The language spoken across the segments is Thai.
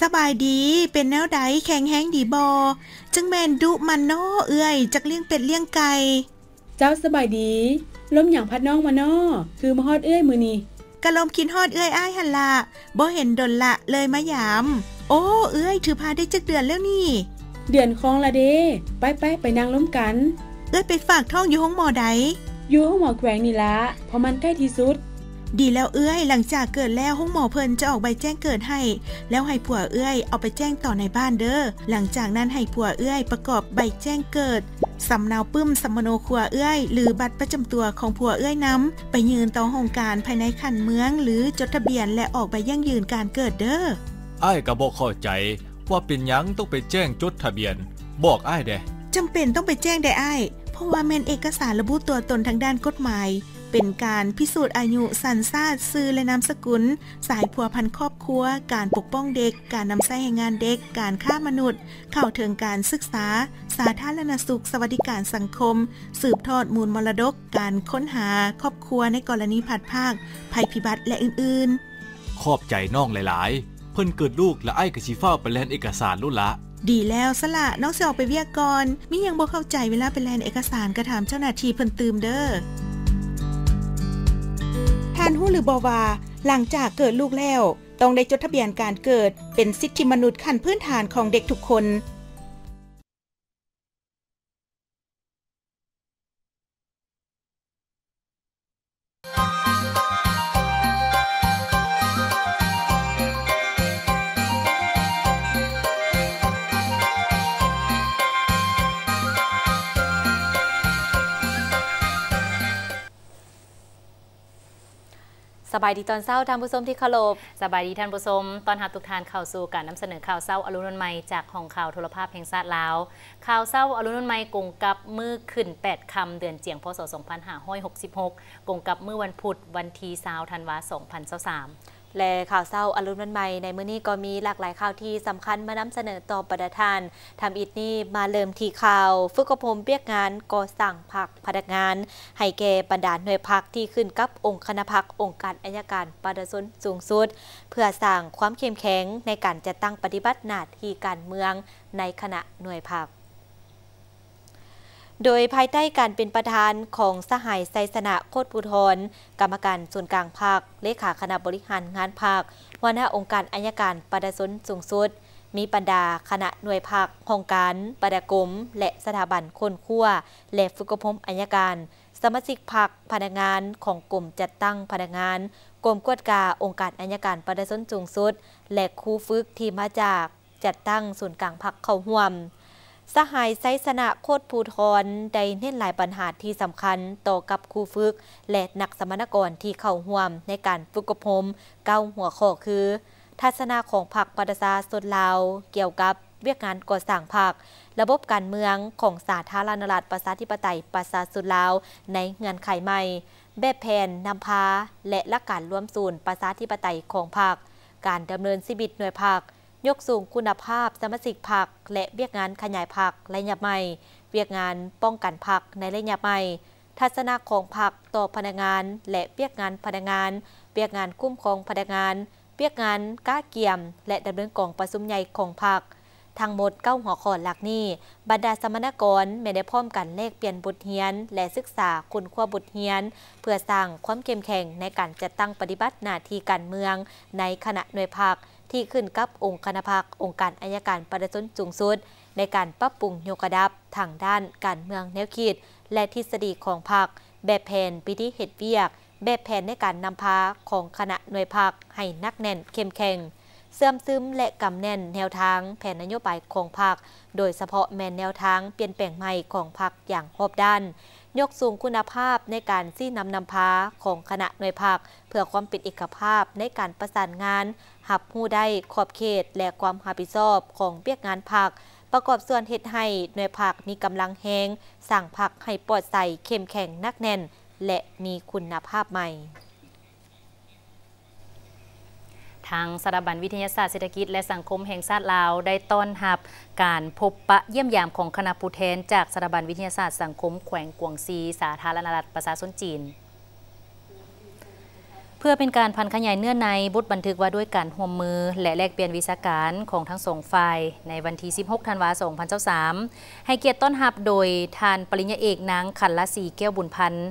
สบายดี เป็นแนวใดแข็งแห้งดีบอจังแมนดุมันนอเอื่อย จักเลี้ยงเป็ดเลี้ยงไก่ เจ้าสบายดีล้มอย่างพัดน้องมานอคือมาฮอดเอื้อยมือนี่กะลมกินฮอดเอื้อย อ้ายหันละบ่เห็นดนละเลยมายาม โอ้เอื้อย ถือพาได้จักเดือนแล้วนี่ เดือนคลองละเด้ไปไปไปนางล้มกัน เอื้อยไปฝากท่องอยู่ห้องหมอใดอยู่ห้องหมอแขวงนี่ละเพราะมันใกล้ที่สุดดีแล้วเอื้อย หลังจากเกิดแล้วห้องหมอเพลินจะออกใบแจ้งเกิดให้ แล้วให้ผัวเอื้อยเอาไปแจ้งต่อในบ้านเด้อ หลังจากนั้นให้ผัวเอื้อย ประกอบใบแจ้งเกิด สำเนาปื้มสมโนครัวเอื้อย หรือบัตรประจำตัวของผัวเอื้อยน้ำไปยืนต่อห้องการภายในคันเมืองหรือจดทะเบียนและออกใบยั่งยืนการเกิดเด้อไอ้กระบอกเข้าใจว่าเป็นยังต้องไปแจ้งจดทะเบียน บอกไอ้เด้จำเป็นต้องไปแจ้งได้ไอ้เพราะว่าเมนเอกสารระบุตัวตนทางด้านกฎหมายเป็นการพิสูจน์อายุสันซาดซื้อและนามสกุล สายผัวพันครอบครัว การปกป้องเด็ก การนำใช้แรงงานเด็ก การฆ่ามนุษย์ เข้าถึงการศึกษา สาธารณสุข สวัสดิการสังคม สืบทอดมูลมรดกการค้นหาครอบครัวในกรณีผัดภาค ภัยพิบัติและอื่นๆขอบใจน้องหลายๆ เพิ่นเกิดลูกและไอ้กระชีฟ้าไปแลนเอกสารลุ่นละ ดีแล้วสละน้องเสียออกไปเวียกร่อนมิยังบ่เข้าใจเวลาไปแลนเอกสารกระถามเจ้าหน้าที่เพิ่นตืมเด้อู้หรือบอว่าหลังจากเกิดลูกแล้วต้องได้จดทะเบียนการเกิดเป็นสิทธิมนุษย์ขั้นพื้นฐานของเด็กทุกคนบายดีตอนเศร้าท่านผู้ชมที่เคารพสบายดีท่านผู้ชมตอนหาทุกทานข่าวสู่การนำเสนอข่าวเศร้าอรุณนใหม่จากห้องข่าวโทรภาพแห่งชาติลาวข่าวเศร้าอรุณนใหม่กงกับมือขึ้น 8 คำเดือนเจียงพศ 2566กงกับมือวันพุธวันที่20ธันวาคม2023และข่าวเศร้าอรุณวันใหม่ ในมื้อนี้ก็มีหลากหลายข่าวที่สำคัญมานำเสนอต่อประธาน ทำอิดนี่มาเริ่มที่ข่าวฝึกกระผมเปียกงานก่อสั่งผักพนักงานให้แก่บรรดาหน่วยพักที่ขึ้นกับองค์คณะพักองค์การอายการประดสนสูงสุด เพื่อสร้างความเข้มแข็งในการจัดตั้งปฏิบัติหน้าที่การเมืองในคณะหน่วยพักโดยภายใต้การเป็นประธานของสหายไซสนะโคตรบุทรกรรมการส่วนกลางภาคเลขาคณะบริหารงานภาคหัวหน้าองค์การอายการปดสนสูงสุด มีปัญดาคณะหน่วยภาคโครงการปดกรมและสถาบันคนขั้วและฝึกพมอายการ สมาชิกพักพนักงานของกลุ่มจัดตั้งพนักงานกรมกวดกาองค์การอายการปดสนสูงสุด และครูฝึกที่มาจาก จัดตั้งส่วนกลางพักเข้าห่วมสหายไซสนะโคตรภูทรได้เน้นหลายปัญหาที่สำคัญต่อกับครูฝึก และนักสมณกรที่เข้าห่วมในการฝึกกพมเก้าหัวข้อคือ ทัศนาของผักปัตตาสดลาว เกี่ยวกับเวียกงานก่อสร้างผัก ระบบการเมืองของสาธารณรัฐประชาธิปไตยประชาสุดลาวในเงื่อนไขใหม่ แบบแผนนำพาและหลักการรวมศูนย์ประชาธิปไตยของผักการดำเนินชีวิตหน่วยผักยกสูงคุณภาพสมาชิกผักและเวียกงานขยายผักและยาใหม่เวียกงานป้องกันผักในระยะใหม่ ทัศนะของผักต่อพนักงาน และเวียกงานพนักงานเวียกงานคุ้มครองพนักงานเวียกงานก้าเกี่ยม และดำเนินกองประสุมใหญ่ของผักทั้งหมดเก้าหัวข้อหลักนี้ บรรดาสมณกรไม่ได้พร้อมกันเลขเปลี่ยนบุตรเฮียนและศึกษาคุณขวบุตรเฮียนเพื่อสร้างความเข้มแข็งในการจัดตั้งปฏิบัติหน้าที่การเมืองในคณะหน่วยรรคที่ขึ้นกับองค์คณะพักองค์การอายการประดับสนสูงสุด ในการปรับปรุงโยกดับทางด้าน การเมืองแนวคิดและทฤษฎีของพักแบบแผนพิธีเหตุเวียก แบบแผนในการนำพาของคณะหน่วยพักให้นักแน่นเข้มแข็งเสื่อมซึมและกำแน่นแนวทาง แผนนโยบายของพรรคโดยเฉพาะแมนแนวทางเปลี่ยนแปลงใหม่ของพรรคอย่างครบด้าน ยกสูงคุณภาพในการซี่นำนำพาของคณะหน่วยพรรคเพื่อความเป็นเอกภาพในการประสานงานหับผู้ได้ขอบเขตและความหับผิดชอบของเปียกงานผัก ประกอบส่วนเหตุให้ หน่วยผักมีกำลังแหงสั่งผักให้ปลอดใสเข้มแข็งนักแน่น และมีคุณภาพใหม่ ทางสถาบันวิทยาศาสตร์เศรษฐกิจและสังคมแห่งชาติลาวได้ต้อนรับการพบปะเยี่ยมยามของคณะผู้แทน จากสถาบันวิทยาศาสตร์สังคมแขวงกวงซีสาธารณรัฐประชาชนจีนเพื่อเป็นการพันขยายเนื้อในบทบันทึกว่าด้วยการห่วมมือ และแลกเปลี่ยนวิสาการของทั้งสองฝ่ายในวันที่16ธันวาคม2023ให้เกียรติต้อนรับโดยทานปริญญาเอกนางขันละสีแก้วบุญพันธ์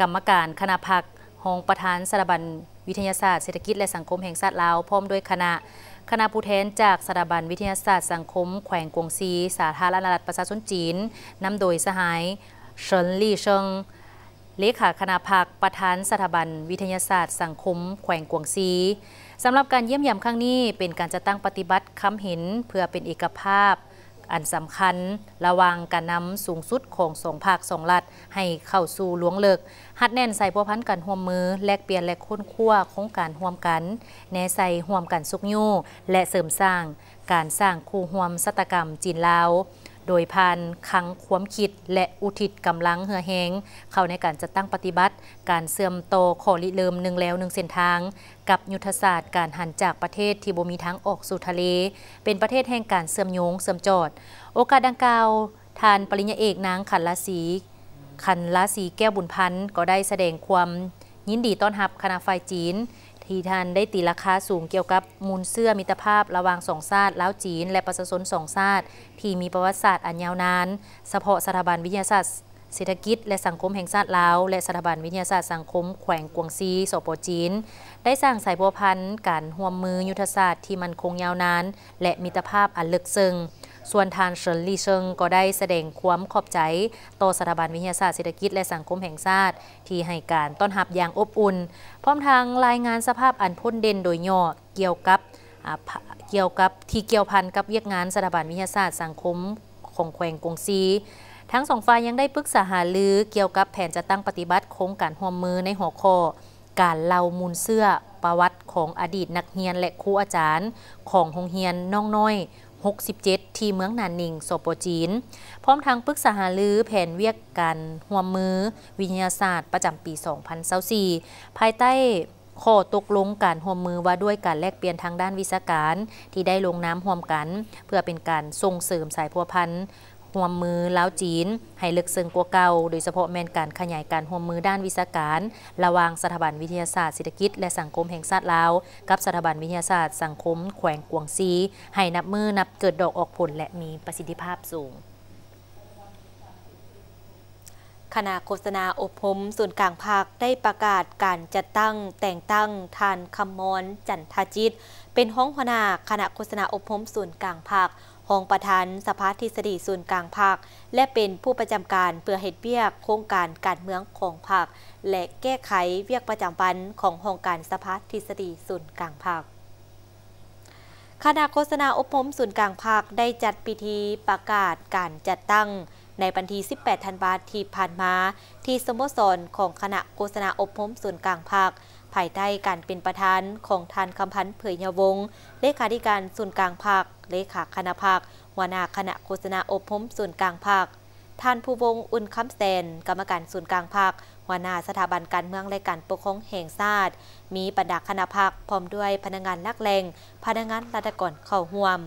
กรรมการคณะพักหองประธานสถาบันวิทยาศาสตร์เศรษฐกิจและสังคมแห่งชาติลาวพร้อมด้วยคณะ คณะผู้แทนจากสถาบันวิทยาศาสตร์ สังคมแขวงกวงซี สาธารณรัฐประชาชนจีนนำโดยสหายเฉินลี่เชิงเลขาคณะพักประธานสถาบันวิทยาศาสตร์สังคมแขวงกวงซีสำหรับการเยี่ยมยามครั้งนี้เป็นการจะตั้งปฏิบัติคำเห็นเพื่อเป็นเอกภาพอันสำคัญ ระวังการนำสูงสุดของสองภาคสองรัฐให้เข้าสู่ลวงเลิก หัดแน่นใส่พวพันกันห่วมมือ แลกเปลี่ยนและค้นคั่วโครงการห่วมกัน แนใส่ห่วมกันสุกยู่และเสริมสร้าง การสร้างคู่ห่วมสัตกรรมจีนลาวโดยผ่านคังควมคิดและอุทิศกำลังเหือแหงเข้าในการจัดตั้งปฏิบัติ การเสื่อมโตขอริเริ่มหนึ่งแล้วหนึ่งเส้นทาง กับยุทธศาสตร์การหันจากประเทศที่บ่มีทางออกสู่ทะเล เป็นประเทศแห่งการเสื่อมโยงเสื่อมจอด โอกาสดังกล่าวทานปริญญาเอกนางขันละศีขันละสีแก้วบุญพันธ์ก็ได้แสดงความยินดีต้อนรับคณะฝ่ายจีนที่ท่านได้ตีราคาสูงเกี่ยวกับมูลเสื้อมิตรภาพระวางสองชาติลาวจีน และประชาชนสองชาติที่มีประวัติศาสตร์อันยาวนานเฉพาะสถาบันวิทยาศาสตร์เศรษฐกิจและสังคมแห่งชาติลาวและสถาบันวิทยาศาสตร์สังคมแขวงกวงซีสปจีน ได้สร้างสายัวพันธ์การห่วมมือยุทธศาสตร์ที่มันคงยาวนานและมิตรภาพอันลึกซึ้งส่วนทานเฉินลีเชิงก็ได้แสดงความขอบใจต่อสถาบันวิทยาศาสตร์เศรษฐกิจและสังคมแห่งชาติที่ให้การต้อนรับอย่างอบอุ่น พร้อมทางรายงานสภาพอันพ้นเด่นโดยย่อเกี่ยวกับเกี่ยวกับที่เกี่ยวพันกับเวียกงานสถาบันวิทยาศาสตร์สังคมของแขวงกงซี ทั้งสองฝ่ายยังได้ปรึกษาหารือเกี่ยวกับแผนจะตั้งปฏิบัติโครงการห่วมมือในหัวข้อ การเล่ามูลเสื้อประวัติของอดีตนักเรียนและครูอาจารย์ของโรงเรียนน้องน้อย67 ที่เมืองนานนิงโซโปจีน พร้อมทางปรึกษาหารือแผนเวียกกันห่วมมือ วิทยาศาสตร์ประจำปี 2024ภายใต้ข้อตกลงการห่วมมือว่าด้วยการแลกเปลี่ยนทางด้านวิชาการที่ได้ลงน้ำห่วมกัน เพื่อเป็นการส่งเสริมสายพัวพันธุ์ห่วมมือแล้วจีน ให้ลึกซึ้งกว่าเก่าโดยเฉพาะแมนการขยายการห่วมมือด้านวิชาการ ระวางสถาบันวิทยาศาสตร์เศรษฐกิจและสังคมแห่งชาติลาวกับสถาบันวิทยาศาสตร์ สังคมแขวงกวงซีให้นับมือนับเกิดดอกออกผลและมีประสิทธิภาพสูงคณะโฆษณาอบรมส่วนกลางภาคได้ประกาศการจัดตั้ง แต่งตั้งทานคำมอนจันทจิต เป็นห้องหัวหน้าคณะโฆษณาอบรมส่วนกลางภาคองประธานสภาทฤษฎีส่วนกลางภาคและเป็นผู้ประจำการเพื่อเหตุเบี้ยโครงการการเมืองของภาคและแก้ไขเวียกประจำวันขององค์การสภาทฤษฎีส่วนกลางภาคคณะโฆษณาอบรมส่วนกลางภาคได้จัดพิธีประกาศการจัดตั้ง ในวันที่18ธันวาคมที่ผ่านมาที่สโมสรของคณะโฆษณาอบรมส่วนกลางภาคภายใต้การเป็นประธาน ของท่านคำพันธ์เผยยวงเลขาธิการส่วนกลางภาคเลขาคณะภาควานาคณะโฆษณาอบรมส่วนกลางภาคท่านผู้วงอุ่นคำแสนกรรมการส่วนกลางภาควานาสถาบันการเมืองและการปกครองแห่งชาติมีประดาคณะภาคพร้อมด้วยพนักงานลักแรง พนักงานรัฐกรเข้าห่วม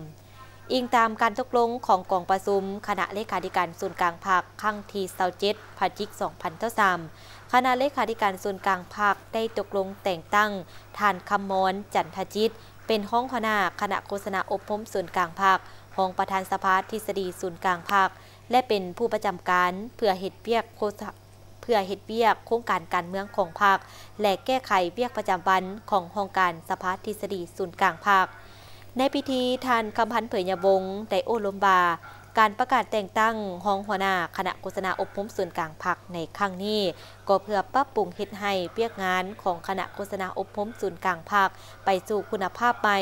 อิงตามการตกลงของกองประชุมคณะเลขาธิการส่วนกลางภาคครั้งที่27พฤศจิกายน2023คณะเลขาธิการส่วนกลางภาคได้ตกลงแต่งตั้งทานคำมอนจันทจิต เป็นห้องคณะคณะโฆษณาอบพมส่วนกลางภาคของประธานสภาทฤษฎีส่วนกลางภาค และเป็นผู้ประจำการ เพื่อเหตุเบียกโฆษเพื่อเหตุเบียกโครงการการเมืองของภาค และแก้ไขเบียกประจำวันของห้องการสภาทฤษฎีส่วนกลางภาคในพิธีทานคำพันเผยยบงไดโอลมบาการประกาศแต่งตั้งห้องหัวหน้าคณะโฆษณาอบรมส่วนกลางพักในครั้งนี้ ก็เพื่อปรับปรุงเฮ็ดให้เปียกงานของคณะโฆษณาอบรมส่วนกลางพักไปสู่คุณภาพใหม่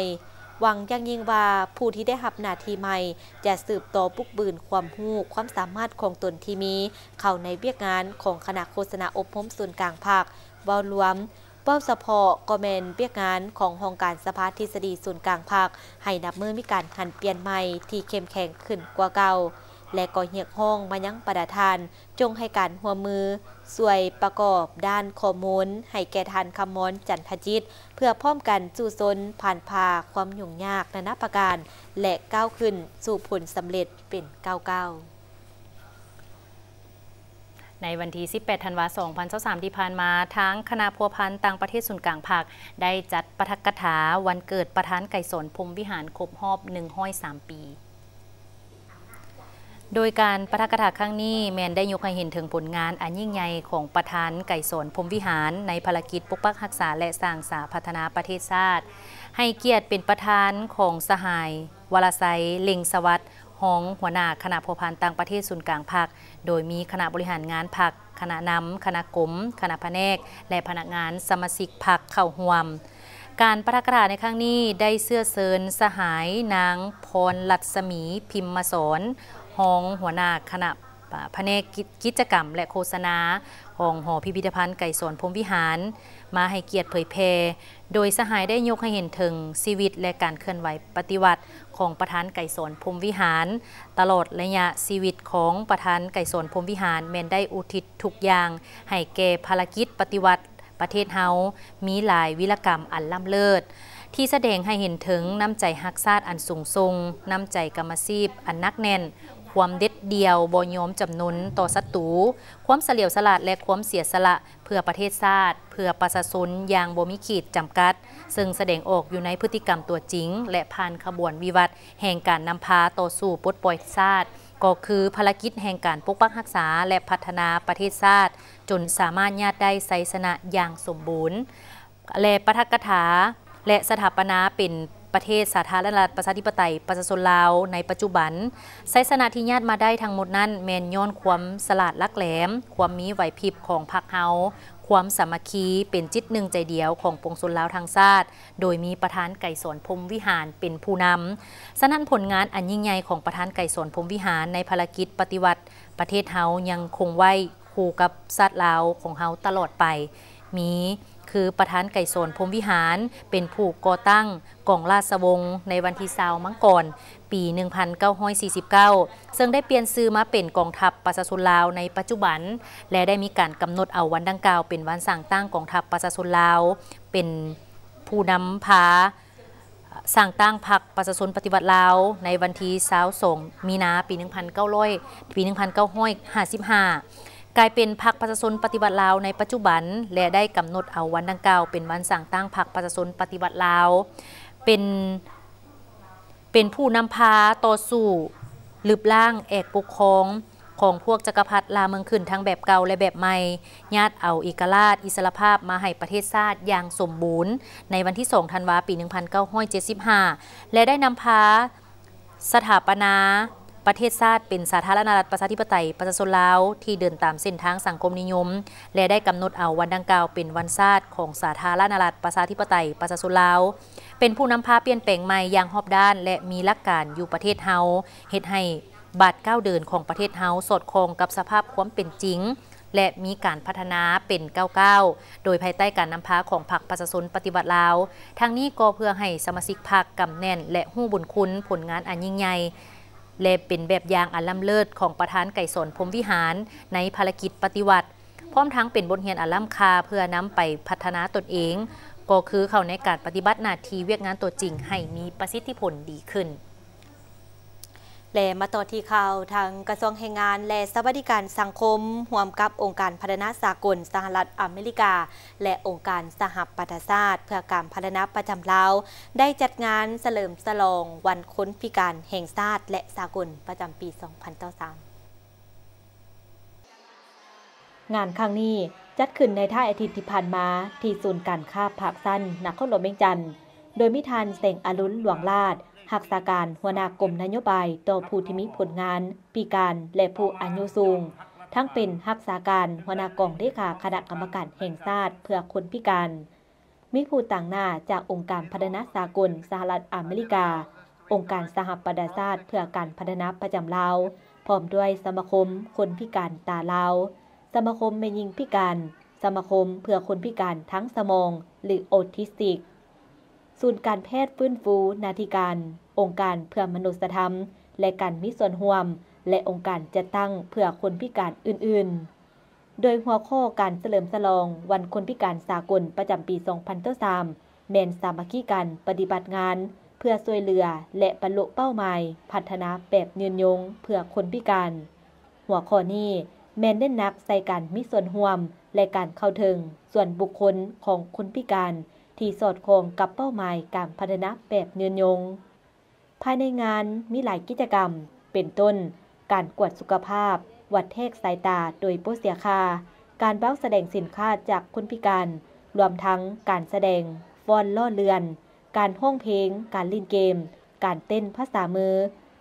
หวังยังยิงว่าผู้ที่ได้หับหน้าที่ใหม่ จะสืบต่อปุกบืนความหู้ความสามารถของตนที่มีเข้าในเบียกงานของคณะโฆษณาอบรมส่วนกลางพัคบวลรวมเป้าสะพอกอเมนเปียกงานขององการสภาทฤษฎีศูนย์กลางภาคให้นับมือมีการหันเปลี่ยนใหม่ที่เข้มแข็งขึ้นกว่าเก่า และก่อเหยียกห้องมายังประธาน จงให้การหัวมือ สวยประกอบด้านข้อมูล ให้แก่ทานคำมอนจันทจิต เพื่อพร้อมกันจู่ซนผ่านพาความยุ่งยากนานาประการ และก้าวขึ้นสู่ผลสำเร็จเป็นก้าวก้าในวันที่ 18 ธันวาคม2023ที่ผ่านมา ทั้งคณะพัวพันต่างประเทศส่วนกลางภาคได้จัดประทักถาวันเกิดประธานไก่สนพรมวิหารครบรอบ103 ปี โดยการประทักถาครั้งนี้แมนได้ยกให้เห็นถึงผลงานอันยิ่งใหญ่ของประธานไก่สนพรมวิหารในภารกิจปกปักรักษาและสร้างสาพัฒนาประเทศชาติให้เกียรติเป็นประธานของสหายวรไซเล็งสวัสด์ห้องหัวหน้าคณะผู้พันต่างประเทศศูนย์กลางพักโดยมีคณะบริหารงานพักคณะนำคณะกลมคณะแผนก และพนักงานสมาชิกพักเข้าห่วม การประกาศในครั้งนี้ได้เสื้อเซินสหายนางพรลัตสมี พิมมาสอนห้องหัวหน้าคณะแผนกกิจกรรม และโฆษณาของหอพิพิธภัณฑ์ไก่สวนพรมวิหารมาให้เกียรติเผยแพร่โดยสหายได้ยกให้เห็นถึงชีวิตและการเคลื่อนไหวปฏิวัติของประธานไก่สนพรมวิหาร ตลอดระยะชีวิตของประธานไก่สนพรมวิหารแมนได้อุทิศทุกอย่างให้แก่ภารกิจปฏิวัติประเทศเฮา มีหลายวิรกรรมอันล้ำเลิศ ที่แสดงให้เห็นถึงน้ำใจฮักซาดอันสูงทรงน้ำใจกรรมซีบอันนักแน่นความเด็ดเดียวบอยอมจำนนต่อสัตู ความเสลียวสลัดและความเสียสละเพื่อประเทศชาติเพื่อประชาชนอย่างบ่มีขีดจำกัด ซึ่งแสดงออกอยู่ในพฤติกรรมตัวจริง และผ่านขบวนวิวัฒน์แห่งการนำพาต่อสู่ปลดปล่อยชาติก็คือภารกิจแห่งการปกปักรักษาและพัฒนาประเทศชาติจนสามารถญาติได้ไซสนะอย่างสมบูรณ์ และประทักถาและสถาปนาเป็นประเทศสาธารณรัฐประชาธิปไตยประชาชนลาวในปัจจุบันไซสนาที่ญาติมาได้ทั้งหมดนั้นแมนย้อนความสลาดลักแหลม ความมีไหวพริบของพรรคเฮา ความสามัคคีเป็นจิตหนึ่งใจเดียวของปวงชนลาวทางชาติโดยมีประธานไก่สอนพรมวิหารเป็นผู้นำสนั่นผลงานอันยิ่งใหญ่ของประธานไก่สอนพรมวิหารในภารกิจปฏิวัติ ประเทศเฮายังคงไว้คู่กับชาติลาวของเฮาตลอดไปมีคือประธานไก่โซนพรมวิหารเป็นผู้ก่อตั้งกองราชวงศ์ในวันที่สาวมังกรปี 1949 ซึ่งได้เปลี่ยนซื้อมาเป็นกองทัพประชาชนลาวในปัจจุบัน และได้มีการกำหนดเอาวันดังกล่าวเป็นวันสั่งตั้งกองทัพประชาชนลาวเป็นผู้นำพาสั่งตั้งพรรคประชาชนปฏิวัติลาว ในวันที่2งมีนาปี 1900ปี 1955กลายเป็นพรรคประชาชนปฏิบัติลาวในปัจจุบัน และได้กำหนดเอาวันดังกล่าวเป็นวันสั่งตั้งพรรคประชาชนปฏิบัติลาว เป็น เป็นผู้นำพาต่อสู้ลืบล่างแอกปกครองของพวกจักรพรรดิลาเมืองขึ้นทั้งแบบเก่าและแบบใหม่ ญาติเอาเอกราช อิสรภาพมาให้ประเทศชาติอย่างสมบูรณ์ ในวันที่ 2 ธันวาปี 1975 และได้นำพาสถาปนาประเทศชาติเป็นสาธารณรัฐประชาธิปไตยประชาชนลาว ที่เดินตามเส้นทางสังคมนิยม และได้กำหนดเอาวันดังกล่าวเป็นวันชาติของสาธารณรัฐประชาธิปไตยประชาชนลาวเป็นผู้นำพาเปลี่ยนแปลงใหม่อย่างหอบด้าน และมีหลักการอยู่ประเทศเฮาเฮตดให้บาดก้าวเดินของประเทศเฮาสอดคล้องกับสภาพความเป็นจริงและมีการพัฒนาเป็นกก้า้าโดยภายใต้การนำพาของพรรคประชาชนปฏิบัติลาวทั้งนี้ก็เพื่อให้สมาชิกพรรคกำแน่น และหู้บุญคุณผลงานอันยิ่งใหญ่และเป็นแบบอย่างอันล้ำเลิศของประธานไก่สนพมวิหารในภารกิจปฏิวัติ พร้อมทั้งเป็นบทเรียนอันล้ำคาเพื่อนำไปพัฒนาตนเอง ก็คือเขาในการปฏิบัติหน้าที่เวียกงานตัวจริงให้มีประสิทธิผลดีขึ้นและมาต่อที่ข่าวทางกระทรวงแรงงานและสวัสดิการสังคมห่วมกับองค์การพัฒนาสากลสหรัฐอเมริกา และองค์การสหประชาชาติเพื่อการพัฒนาประจำเลาได้จัดงานเฉลิมฉลองวันค้นพิการแห่งชาติและสากลประจำปี 2023 งานครั้งนี้จัดขึ้นในท่าอาทิตย์ที่ผ่านมาที่ศูนย์การค้าภาคสั้นนักข้อหลวงเมงจันทร์โดยมิทานเสงอรุณหลวงลาดหักษาการหัวหน้ากรมนโยบายต่อผู้ที่มีผลงานปีการและผู้อายุสูง ทั้งเป็นหักษาการหัวหน้ากองเลขาคณะกรรมการแห่งชาติเพื่อคนพิการมีผู้ต่างหน้าจากองค์การพัฒนาสากลสหรัฐอเมริกา องค์การสหประชาชาติเพื่อการพัฒนาประจำลาวพร้อมด้วยสมาคม คนพิการตาลาว สมาคมแม่ยิงพิการ สมาคมเพื่อคนพิการทั้งสมอง หรือออทิสติก ศูนย์การแพทย์ฟื้นฟู นาทีการองค์การเพื่อมนุษยธรรม และการมิส่วนห่วม และองค์การจะตั้งเพื่อคนพิการอื่นๆ โดยหัวข้อการเฉลิมฉลองวันคนพิการสากลประจำปี 2023เมนสามัคคีกันปฏิบัติงาน เพื่อช่วยเหลือ และบรรลุเป้าหมาย พัฒนาแบบยืนยงเพื่อคนพิการ หัวข้อนี้ แมนเน้นนักใส่การมิส่วนห่วมและการเข้าถึง ส่วนบุคคลของคนพิการที่สอดคล้องกับเป้าหมายการพัฒนาแบบเนือนยงภายในงานมีหลายกิจกรรม เป็นต้น การกวดสุขภาพ วัดเทกสายตาโดยโปเสียคา การบ้าแสดงสินค้าจากคนพิการ รวมทั้งการแสดงฟอนล่อเลือน การห้องเพลงการลินเกม การเต้นภาษามือ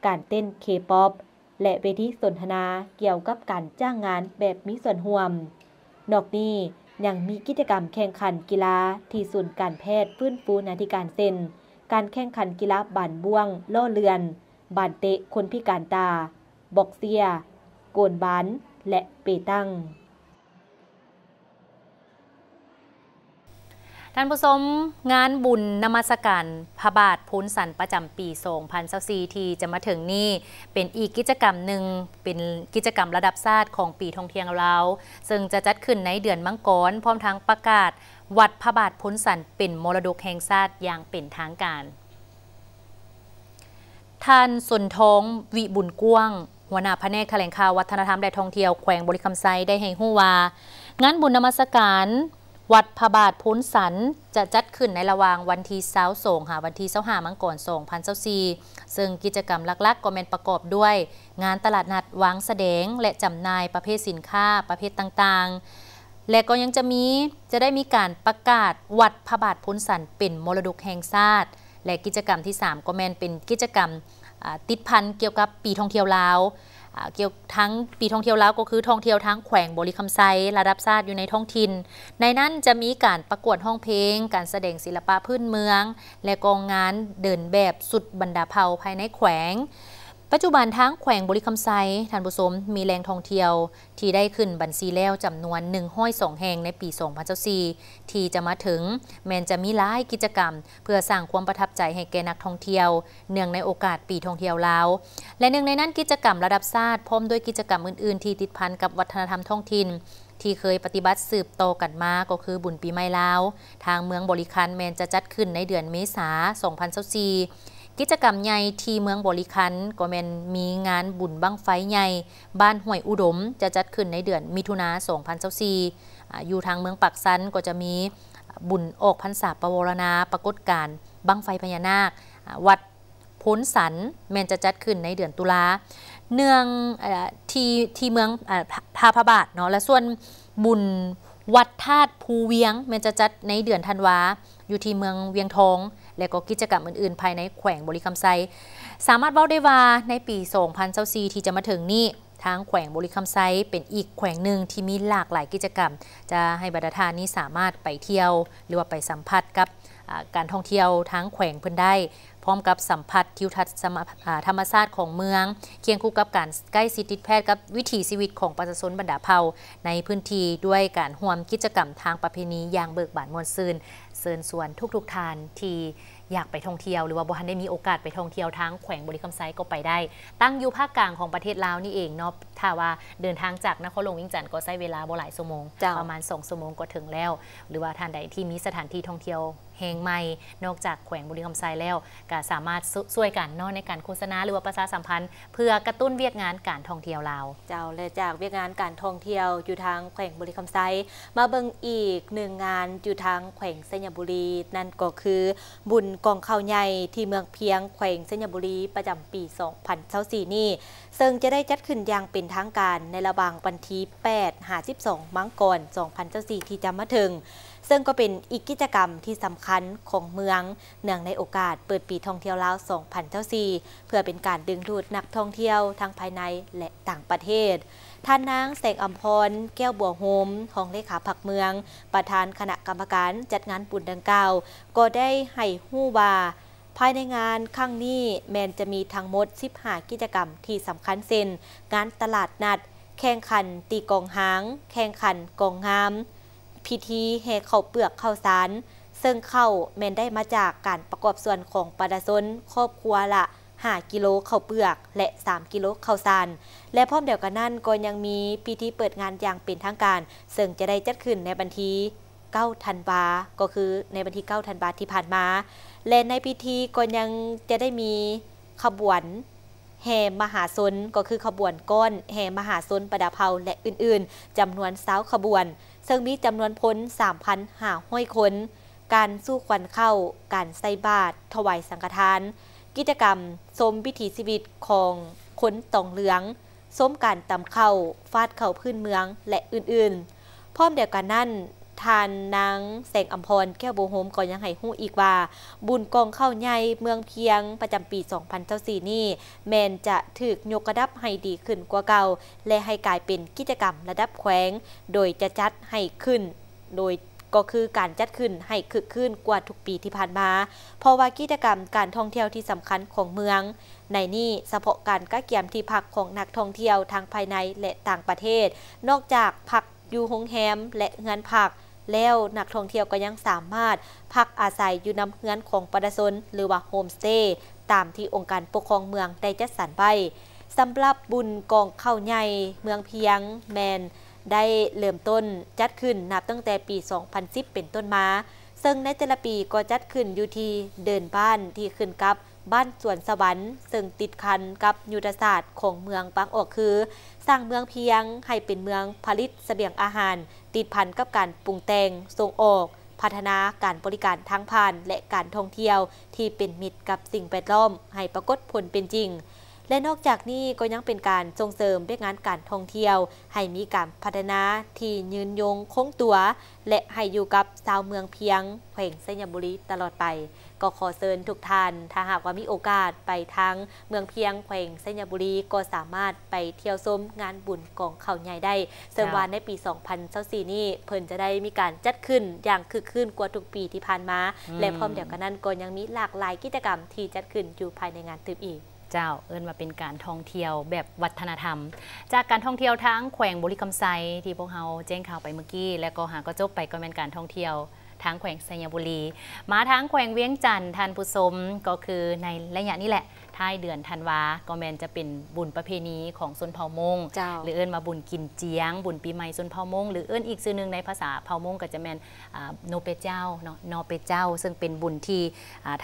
การเต้นเคป๊อปและเวทีสนทนาเกี่ยวกับการจ้างงานแบบมีส่วนห่วม นอกนี้ยังมีกิจกรรมแข่งขันกีฬาที่ศูนย์การแพทย์ฟื้นฟูนาธิการเซนการแข่งขันกีฬาบานบ่วงล่อเลือน บานเตะคนพิการตาบ็อกเซีย โกนบาน และเปตังท่านผู้ชมงานบุญนมัสการพระบาทพุนสันประจำปี 2024ที่จะมาถึงนี่เป็นอีกกิจกรรมหนึ่งเป็นกิจกรรมระดับชาติของปีท่องเที่ยงเรา ซึ่งจะจัดขึ้นในเดือนมังกรพร้อมทั้งประกาศวัดพระบาทพ้นสันเป็นมรดกแห่งชาติอย่างเป็นทางการ ท่านสนท้องวิบุญกว้างหัวหน้าแผนกแถลงข่าว วัฒนธรรมและท่องเที่ยว แขวงบริคำไซ ได้ให้หู้ว่างานบุญนมัสการ วัดพระบาทพ้นสัน จะจัดขึ้นในระหว่างวันที่เสาร์ส่งหาวันที่เสาร์หามังกรส่งพันเสาซีซึ่งกิจกรรมหลักๆก็เป็นประกอบด้วย งานตลาดนัดวางแสดงและจำหน่ายประเภทสินค้าประเภทต่างๆและก็ยังจะมีจะได้มีการประกาศวัดพระบาทพ้นสันเป็นมรดกแห่งชาติและกิจกรรมที่ 3 ก็แมนเป็นกิจกรรมติดพันเกี่ยวกับปีท่องเที่ยวลาวเกี่ยวทั้งปีท่องเที่ยวลาวก็คือท่องเที่ยวทั้งแขวงบริคำไซระดับชาติอยู่ในท้องถิ่น ในนั้นจะมีการประกวดห้องเพลง การแสดงศิลปะพื้นเมือง และกองงานเดินแบบสุดบรรดาเผ่าภายในแขวงปัจจุบันทั้งแขวงบริคำไซทานผู้มมีแรงท่องเที่ยว ที่ได้ขึ้นบัญชีแล้วจำนวน1ห้อยสองแห่งในปี 2024ที่จะมาถึงแมนจะมีหลายกิจกรรมเพื่อสร้างความประทับใจให้แก่นักท่องเที่ยวเนื่องในโอกาสปีท่องเที่ยวลาวและหนึ่งในนั้นกิจกรรมระดับชาติพร้อมด้วยกิจกรรมอื่นๆที่ติดพันกับวัฒนธรรมท้องถิ่น ที่เคยปฏิบัติสืบโตกันมาก็คือบุญปีใหม่ลาวทางเมืองบริคันแมนจะจัดขึ้นในเดือนเมษา2024ิจกรรมใหญ่ที่เมืองบริคันก็แมนมีงานบุญบั้งไฟใหญ่บ้านห้วยอุดมจะจัดขึ้นในเดือนมิถุนา 2024อยู่ทางเมืองปักซันก็จะมีบุญออกพรรษาประวรณาปรากฏการบั้งไฟพญานาควัดพ้นสันแมนจะจัดขึ้นในเดือนตุลาเนืองที่ที่เมืองทาพระบาทเนาะและส่วนบุญวัดธาตุภูเวียงมนจะจัดในเดือนธันวาอยู่ที่เมืองเวียงทองและก็กิจกรรมอื่นๆ ภายในแขวงบริคำไซสามารถเว้าได้ว่าในปี 2024ที่จะมาถึงนี้ทางแขวงบริคำไซเป็นอีกแขวงหนึ่งที่มีหลากหลายกิจกรรม จะให้บรรดาทานนี้สามารถไปเที่ยวหรือว่าไปสัมผัสกับการท่องเที่ยวทั้งแขวงเพื่อนได้พร้อมกับสัมผัสทิวทัศน์ธรรมชาติของเมืองเคียงคู่กับการใกล้ชิดติแพทย์กับวิถีชีวิตของประชาชนบรรดาเผ่าในพื้นที่ด้วยการห่วมกิจกรรมทางประเพณีอย่างเบิกบานมวลซืนเซิญส่วนทุกๆททานที่อยากไปท่องเที่ยวหรือว่าบุหันได้ มี โอกาส ไป ท่องเที่ยวทั้งแขวงบริคัมไซก็ไป ได้ ตั้งอยู่ภาคกลางของประเทศ ลาว นี่เองเนาะถ้า ว่าเดินทางจากนครหลวงวิ่งจันทร์ก็ใช้เวลาบ่หลายชั่วโมง ประมาณสงชั่วโมง ก็ถึงแล้ว หรือว่าท่านใดที่มีสถานที่ท่องเที่ยวแห่งใหม่ นอกจากแขวงบุรีคำมไซแล้วก็สามารถช่วยกันนอกในการโฆษณาหรือว่าประชาสัมพันธ์ เพื่อกระตุ้นเวียกงานการท่องเที่ยวลาวเจ้าเลยจากเวียกงานการท่องเที่ยวอยู่ทางแขวงบุรีคำมไซ มาเบิ่งอีกหนึ่งงานอยู่ทางแขวงสนญบุรีนั่นก็คือบุญกองข้าวใหญ่ที่เมืองเพียงแขวงสนญบุรีประจำปี 2024นี้ ซึ่งจะได้จัดขึ้นอย่างเป็นทางการในระบางวันที่8 52มังกร2024ที่จะมาถึงซึ่งก็เป็นอีกกิจกรรมที่สำคัญของเมืองเนื่องในโอกาสเปิดปีท่องเที่ยวลาว2024เพื่อเป็นการดึงดูดนักท่องเที่ยวทั้งภายในและต่างประเทศ ท่านนางแสงอัมพร แก้วบัวโฮมของเลขาผักเมือง ประธานคณะกรรมการจัดงานบุญดังกล่าว ก็ได้ให้หู้ว่า ภายในงานครั้งนี้แมนจะมีทั้งหมด15กิจกรรมที่สำคัญเซนงานตลาดนัดแข่งขันตีกองหางแข่งขันกองงามพิธีแห่เข่าเปลือกเข่าสาร ซึ่งเข่าแมนได้มาจากการประกอบส่วนของปลาซนครอบครัวละ 5 กิโลเข่าเปลือก และ 3 กิโลเข่าสารและพร้อมเดียวกันนั้นก็ยังมีพิธีเปิดงานอย่างเป็นทางการ ซึ่งจะได้จัดขึ้นในบันทีเก้าธันวาก็คือในบันทีเก้าธันวาที่ผ่านมาและในพิธีก็ยังจะได้มีขบวน แห่มหาชนก็คือขบวนก้อนแห่มหาชนประดาเผาและอื่นๆจำนวนสาวขบวนซึ่งมีจำนวนพ้น3,000หาห้อยคนการสู้ควันเข้า การใส่บาตรถวายสังฆทาน กิจกรรม สมวิถีชีวิตของคนตองเหลือง สมการตำเข้าฟาดเข่าพื้นเมือง และอื่นๆ พร้อมเดียวกันนั้นทานนางแสงอัมพรแก้วโบโฮมก่อนยังให้หู้อีกว่า บุญกองเข้าใหญ่เมืองเพียงประจำปี 2024นี้ แมนจะถึกยกระดับให้ดีขึ้นกว่าเก่า และให้กลายเป็นกิจกรรมระดับแขวง โดยจะจัดให้ขึ้น โดยก็คือการจัดขึ้นให้คึกขึ้นกว่าทุกปีที่ผ่านมาเพราะว่ากิจกรรมการท่องเที่ยวที่สำคัญของเมือง ในนี้เฉพาะการก้าเกียมที่พักของนักท่องเที่ยวทางภายในและต่างประเทศ นอกจากพักอยู่โฮงแฮมและเงินพักแล้วนักท่องเที่ยวก็ยังสามารถพักอาศัยอยู่นำเฮือนของประชนหรือว่าโฮมสเตย์ตามที่องค์การปกครองเมืองได้จัดสรรไว้สำหรับบุญกองเข้าใหญ่เมืองเพียงแมนได้เริ่มต้นจัดขึ้นนับตั้งแต่ปี 2010 เป็นต้นมาซึ่งในแต่ละปีก็จัดขึ้นอยู่ที่เดินบ้านที่ขึ้นกับบ้านสวนสวรรค์ซึ่งติดคันกับยุทธศาสตร์ของเมืองปังออกคือ สร้างเมืองเพียงให้เป็นเมืองผลิตเสบียงอาหาร ติดพันกับการปรุงแต่งส่งออก พัฒนาการบริการทางผ่านและการท่องเที่ยว ที่เป็นมิตรกับสิ่งแวดล้อม ให้ปรากฏผลเป็นจริง และนอกจากนี้ก็ยังเป็นการส่งเสริมเร้่ยงานการท่องเที่ยว ให้มีการพัฒนาที่ยืนยงคงตัวและให้อยู่กับชาวเมืองเพียงแขวงสยญบุรีตลอดไปก็ขอเชิญทุกท่านถ้าหากว่ามีโอกาสไปทั้งเมืองเพียงแขวงเซนบุรี ก็สามารถไปเที่ยวชมงานบุญกองเขาใหญ่ได้เสริมวานในปี 2024 นี้ เพิ่นจะได้มีการจัดขึ้นอย่างคึกคืนกว่าทุกปีที่ผ่านมาและพร้อมเดียวกันนั้นก็ยังมีหลากหลายกิจกรรมที่จัดขึ้นอยู่ภายในงานตืบอีก เจ้าเอิ้นมาเป็นการท่องเที่ยวแบบวัฒนธรรม จากการท่องเที่ยวทั้งแขวงบริกรรมไซที่พวกเราแจ้งข่าวไปเมื่อกี้และก็หาก็จบไปก็เป็นการท่องเที่ยวทางแขวงสัญบุรี มาทางแขวงเวียงจันทร์ทานผู้ชมก็คือในระยะนี้แหละ้ายเดือนธันวาก็แมนจะเป็นบุญประเพณีของซนเผามงหรือเอิ้นมาบุญกินเจียงบุญปีใหม่ซนเผามงหรือเอิ้นอีกซื่อนึงในภาษาเผามงก็จะแมนโนเปเจ้าเนาะโนเปเจ้า ซึ่งเป็นบุญที่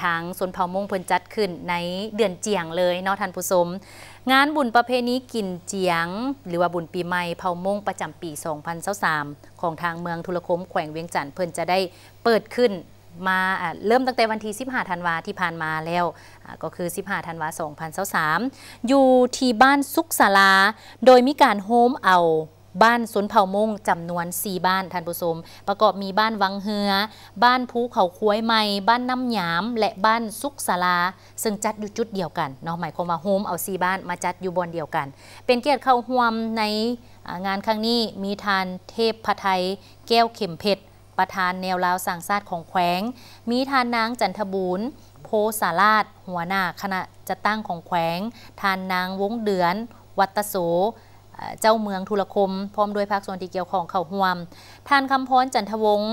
ทางซนเผามงเพิ่นจัดขึ้นในเดือนเจียงเลยเนาะท่านผู้ชมงานบุญประเพณีกินเจียง หรือว่าบุญปีใหม่เผามงประจำปี 2023ของทางเมืองทุรคมแขวงเวียงจันทร์เพิ่นจะได้เปิดขึ้นมา เริ่มตั้งแต่วันที่15 ธันวาที่ผ่านมาแล้ว ก็คือ 15ธันวา2023อยู่ที่บ้านสุขศาลา โดยมีการโฮมเอาบ้านสนเผ่ามงจำนวน 4 บ้านท่านผู้ชม ประกอบมีบ้านวังเฮือ บ้านภูเขาคุ้ยไม่บ้านน้ำหยามและบ้านซุกสาลาซึ่งจัดอยู่จุดเดียวกันเนาะหมายความว่าโฮมเอา 4 บ้านมาจัดอยู่บนเดียวกัน เป็นเกียรติเข้าห่วมในงานครั้งนี้ มีทานเทพพไทยแก้วเข็มเพชรประธานแนวลาวสังสาดของแขวง มีทานนางจันทบูรณ์โพสาราดหัวหน้าคณะจะตั้งของแขวง ทานนางวงเดือน วัตโสเจ้าเมืองทุรคมพร้อมด้วยภาคส่วนที่เกี่ยวของเขาห่วม ท่านคำพร จันทวงศ์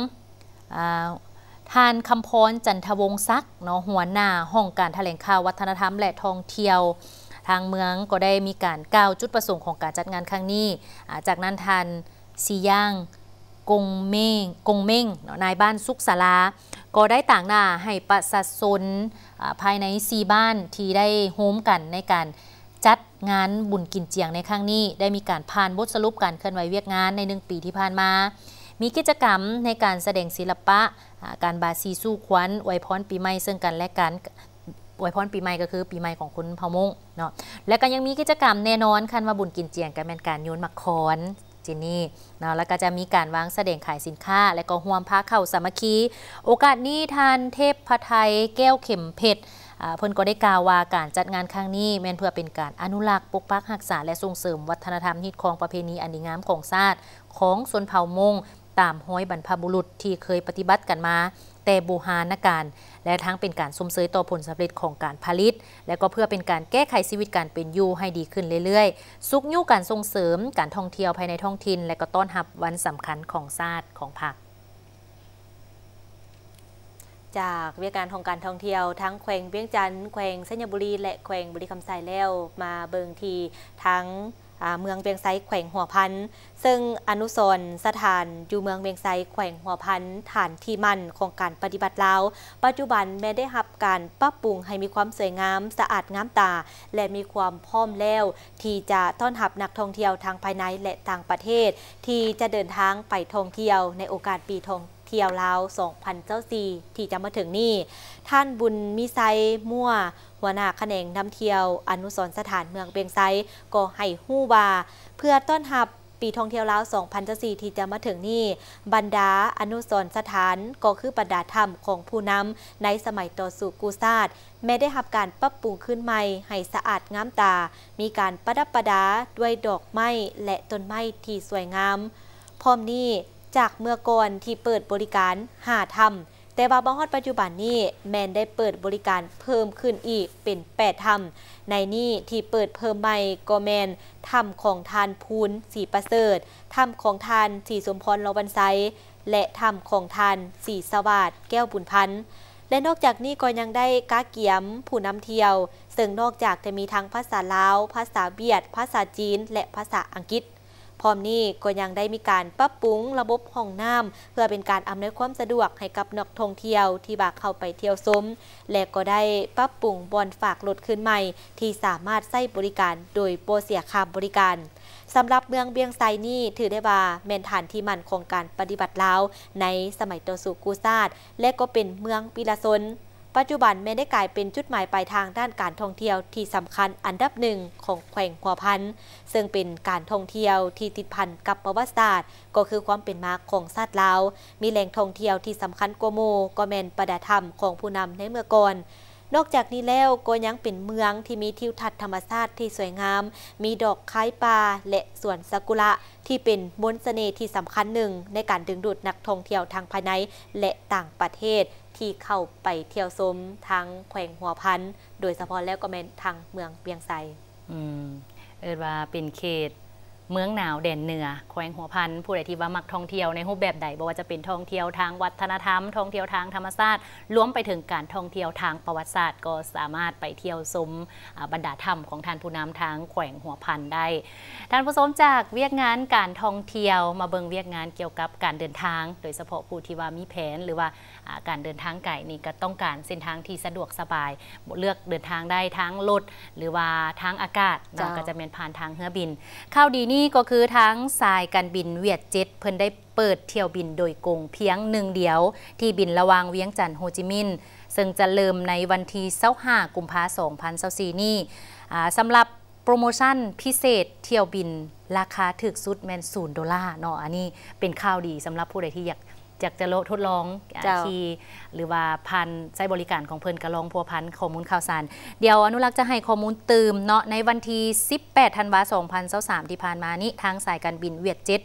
ท่านคำพร จันทวงศ์ซักเนาะหัวหน้าห้องการแถลงข่าววัฒนธรรม และท่องเที่ยว ทางเมืองก็ได้มีการกล่าวจุดประสงค์ของการจัดงานครั้งนี้จากนั้นท่านซีย่างกงเม่งกงเม่ง นายบ้านสุกสาราก็ได้ต่างหน้าให้ประชาชนภายในซีบ้านที่ได้โฮมกันในการจัดงานบุญกินเจียงในครั้งนี้ ได้มีการผ่านบทสรุปการเคลื่อนไหวเวียกงานในหนึ่งปีที่ผ่านมา มีกิจกรรมในการแสดงศิลปะการบาซีสู้ควันไวพรปีใหม่ซึ่งกันและกันไวพรปีใหม่ก็คือ ปีใหม่ของคุณพะมงเนาะ และก็ยังมีกิจกรรมแน่นอนคันว่าบุญกินเจียงกันแมนการโยนมักคอนจินนี่นะแล้วก็จะมีการวางแสดงขายสินค้า และก็ห่วมพักเข่าสามัคคี โอกาสนี้ทานเทพพไทยแก้วเข็มเพชรเพิ่นก็ได้กล่าวว่าการจัดงานครั้งนี้ แม่นเพื่อเป็นการอนุรักษ์ปกปักรักษา และส่งเสริมวัฒนธรรมฮิตของประเพณีอันดีงามของชาติของชนเผ่ามงตามห้อยบรรพบุรุษที่เคยปฏิบัติกันมาแต่บูหานาการ และทั้งเป็นการสมเสยต่อผลสำเร็จของการผลิต และก็เพื่อเป็นการแก้ไขชีวิตการเป็นอยู่ให้ดีขึ้นเรื่อยๆซุกยุ่การส่งเสริมการท่องเที่ยวภายในท้องถิ่น และก็ต้อนรับวันสำคัญของชาติของผัก จากเวียการของการท่องเที่ยวทั้งแขวงเวียงจันทร์แขวงเสนญบุรีและแขวงบุรีคำไซแล้ว มาเบิงทีทั้งเมืองเวียงไซแขวงหัวพัน ซึ่งอนุสรสถานอยู่เมืองเวียงไซแขวงหัวพันฐานที่มั่นของการปฏิบัติแล้วปัจจุบันแม้ได้รับการปรับปรุงให้มีความสวยงามสะอาดงามตาและมีความพร้อมแล้ว ที่จะต้อนรับนักท่องเที่ยวทางภายในและต่างประเทศ ที่จะเดินทางไปท่องเที่ยวในโอกาสปีท่องเที่ยวลาว2024ที่จะมาถึงนี่ท่านบุญมิไซมั่วัวหน้าแขนงนำเที่ยว อนุสรสถานเมืองเบียงไซก็ให้หู้บาเพื่อต้อนรับปีท่องเที่ยวลาว2 0 0 4 ที่จะมาถึงนี่บรรดาอนุสรสถานก็คือบรรดาธรรมของผู้นำในสมัยต่อสู่กูซาดแม้ได้รับการปรับปรุงขึ้นใหม่ให้สะอาดงามตา มีการประดับประดาด้วยดอกไม้และต้นไม้ที่สวยงามพร้อมนี้ จากเมื่อก่อนที่เปิดบริการหาธรรมแต่ว่าบางฮอดปัจจุบันนี้แมนได้เปิดบริการเพิ่มขึ้นอีกเป็น8ทำในนี้ที่เปิดเพิ่มใหม่ก็แมนทำของทานพูนสีประเสริฐทำของทาน สีสมพรลวันไซและทำของทาน สีสวัสดแก้วบุญพันธ์และนอกจากนี้ก็ยังได้กาเกียม ผู้นำเที่ยว ซึ่งนอกจากจะมีทั้งภาษาลาว ภาษาเบียดภาษาจีน และภาษาอังกฤษพร้อมนี้ก็ยังได้มีการปรับปรุงระบบห้องน้ำเพื่อเป็นการอำนวยความสะดวกให้กับนักท่องเที่ยวที่บากเข้าไปเที่ยวชมและก็ได้ปรับปรุงบอนฝากรถขึ้นใหม่ที่สามารถใช้บริการโดยโปรเสียค่าบริการสำหรับเมืองเบียงไซนี่ถือได้ว่าเมนฐานที่มันของการปฏิบัติแล้วในสมัยโตสุกูซาดและก็เป็นเมืองปิลาซนปัจจุบันไม่ได้กลายเป็นจุดหมายปลายทางด้านการท่องเที่ยวที่สำคัญอันดับหนึ่งของแขวงหัวพันธ์ซึ่งเป็นการท่องเที่ยวที่ติดพันกับประวัติศาสตร์ ก็คือความเป็นมาของซาตลาวมีแหล่งท่องเที่ยวที่สำคัญกโมก็แมนประดาธรรมของผู้นำในเมื่อก่อน นอกจากนี้ แล้ว ก็ยังเป็นเมืองที่มีทิวทัศน์ธรรมชาติที่สวยงาม มีดอกคล้ายปลาและสวนซากุระที่เป็นมนต์เสน่ห์ที่สำคัญหนึ่งในการดึงดูดนักท่องเที่ยวทางภายในและต่างประเทศที่เข้าไปเที่ยวชมทั้งแขวงหัวพันโดยเฉพาะแล้วก็แม่นทางเมืองเบียงไซอืมเอิดว่าเป็นเขตเมืองหนาวแดนเหนือ แขวงหัวพันผู้ใดที่ว่ามักท่องเที่ยวในรูปแบบใดบ่ว่าจะเป็นท่องเที่ยวทางวัฒนธรรมท่องเที่ยวทางธรรมชาติ รวมไปถึงการท่องเที่ยวทางประวัติศาสตร์ก็สามารถไปเที่ยวชมบรรดาธรรมของท่านผู้นำทางแขวงหัวพันได้ท่านผู้ชมจากเวียกงานการท่องเที่ยวมาเบิงเวียกงานเกี่ยวกับการเดินทาง โดยเฉพาะผู้ที่ว่ามีแผนหรือว่าการเดินทางไกลนี่ก็ต้องการเส้นทางที่สะดวกสบายเลือกเดินทางได้ทั้งรถหรือว่าทั้งอากาศเราก็จะเป็นผ่านทางเรือบินข้าวดีนี่ก็คือทั้งสายการบินเวียดเจ็ตเพิ่นได้เปิดเที่ยวบินโดยกงเพียงหนึ่งเดียว ที่บินระวางเวียงจันทร์โฮจิมินห์ซึ่งจะเริ่มในวันที่25กุมภาพันธ์2024นี้สำหรับโปรโมชั่นพิเศษเที่ยวบินราคาถึกสุดแมนศูนย์ดอลลาร์เนาะอันนี้เป็นข่าวดีสำหรับผู้ใดที่อยากอยากจะทดลองที หรือว่าพันใช้บริการของเพิ่นกระลอง พัวพันข้อมูลข่าวสาร เดี๋ยวอนุรักษ์จะให้ข้อมูลเติมเนาะในวันที่ 18 ธันวาคม 2023ที่ผ่านมานี้ทางสายการบินเวียดเจ็ต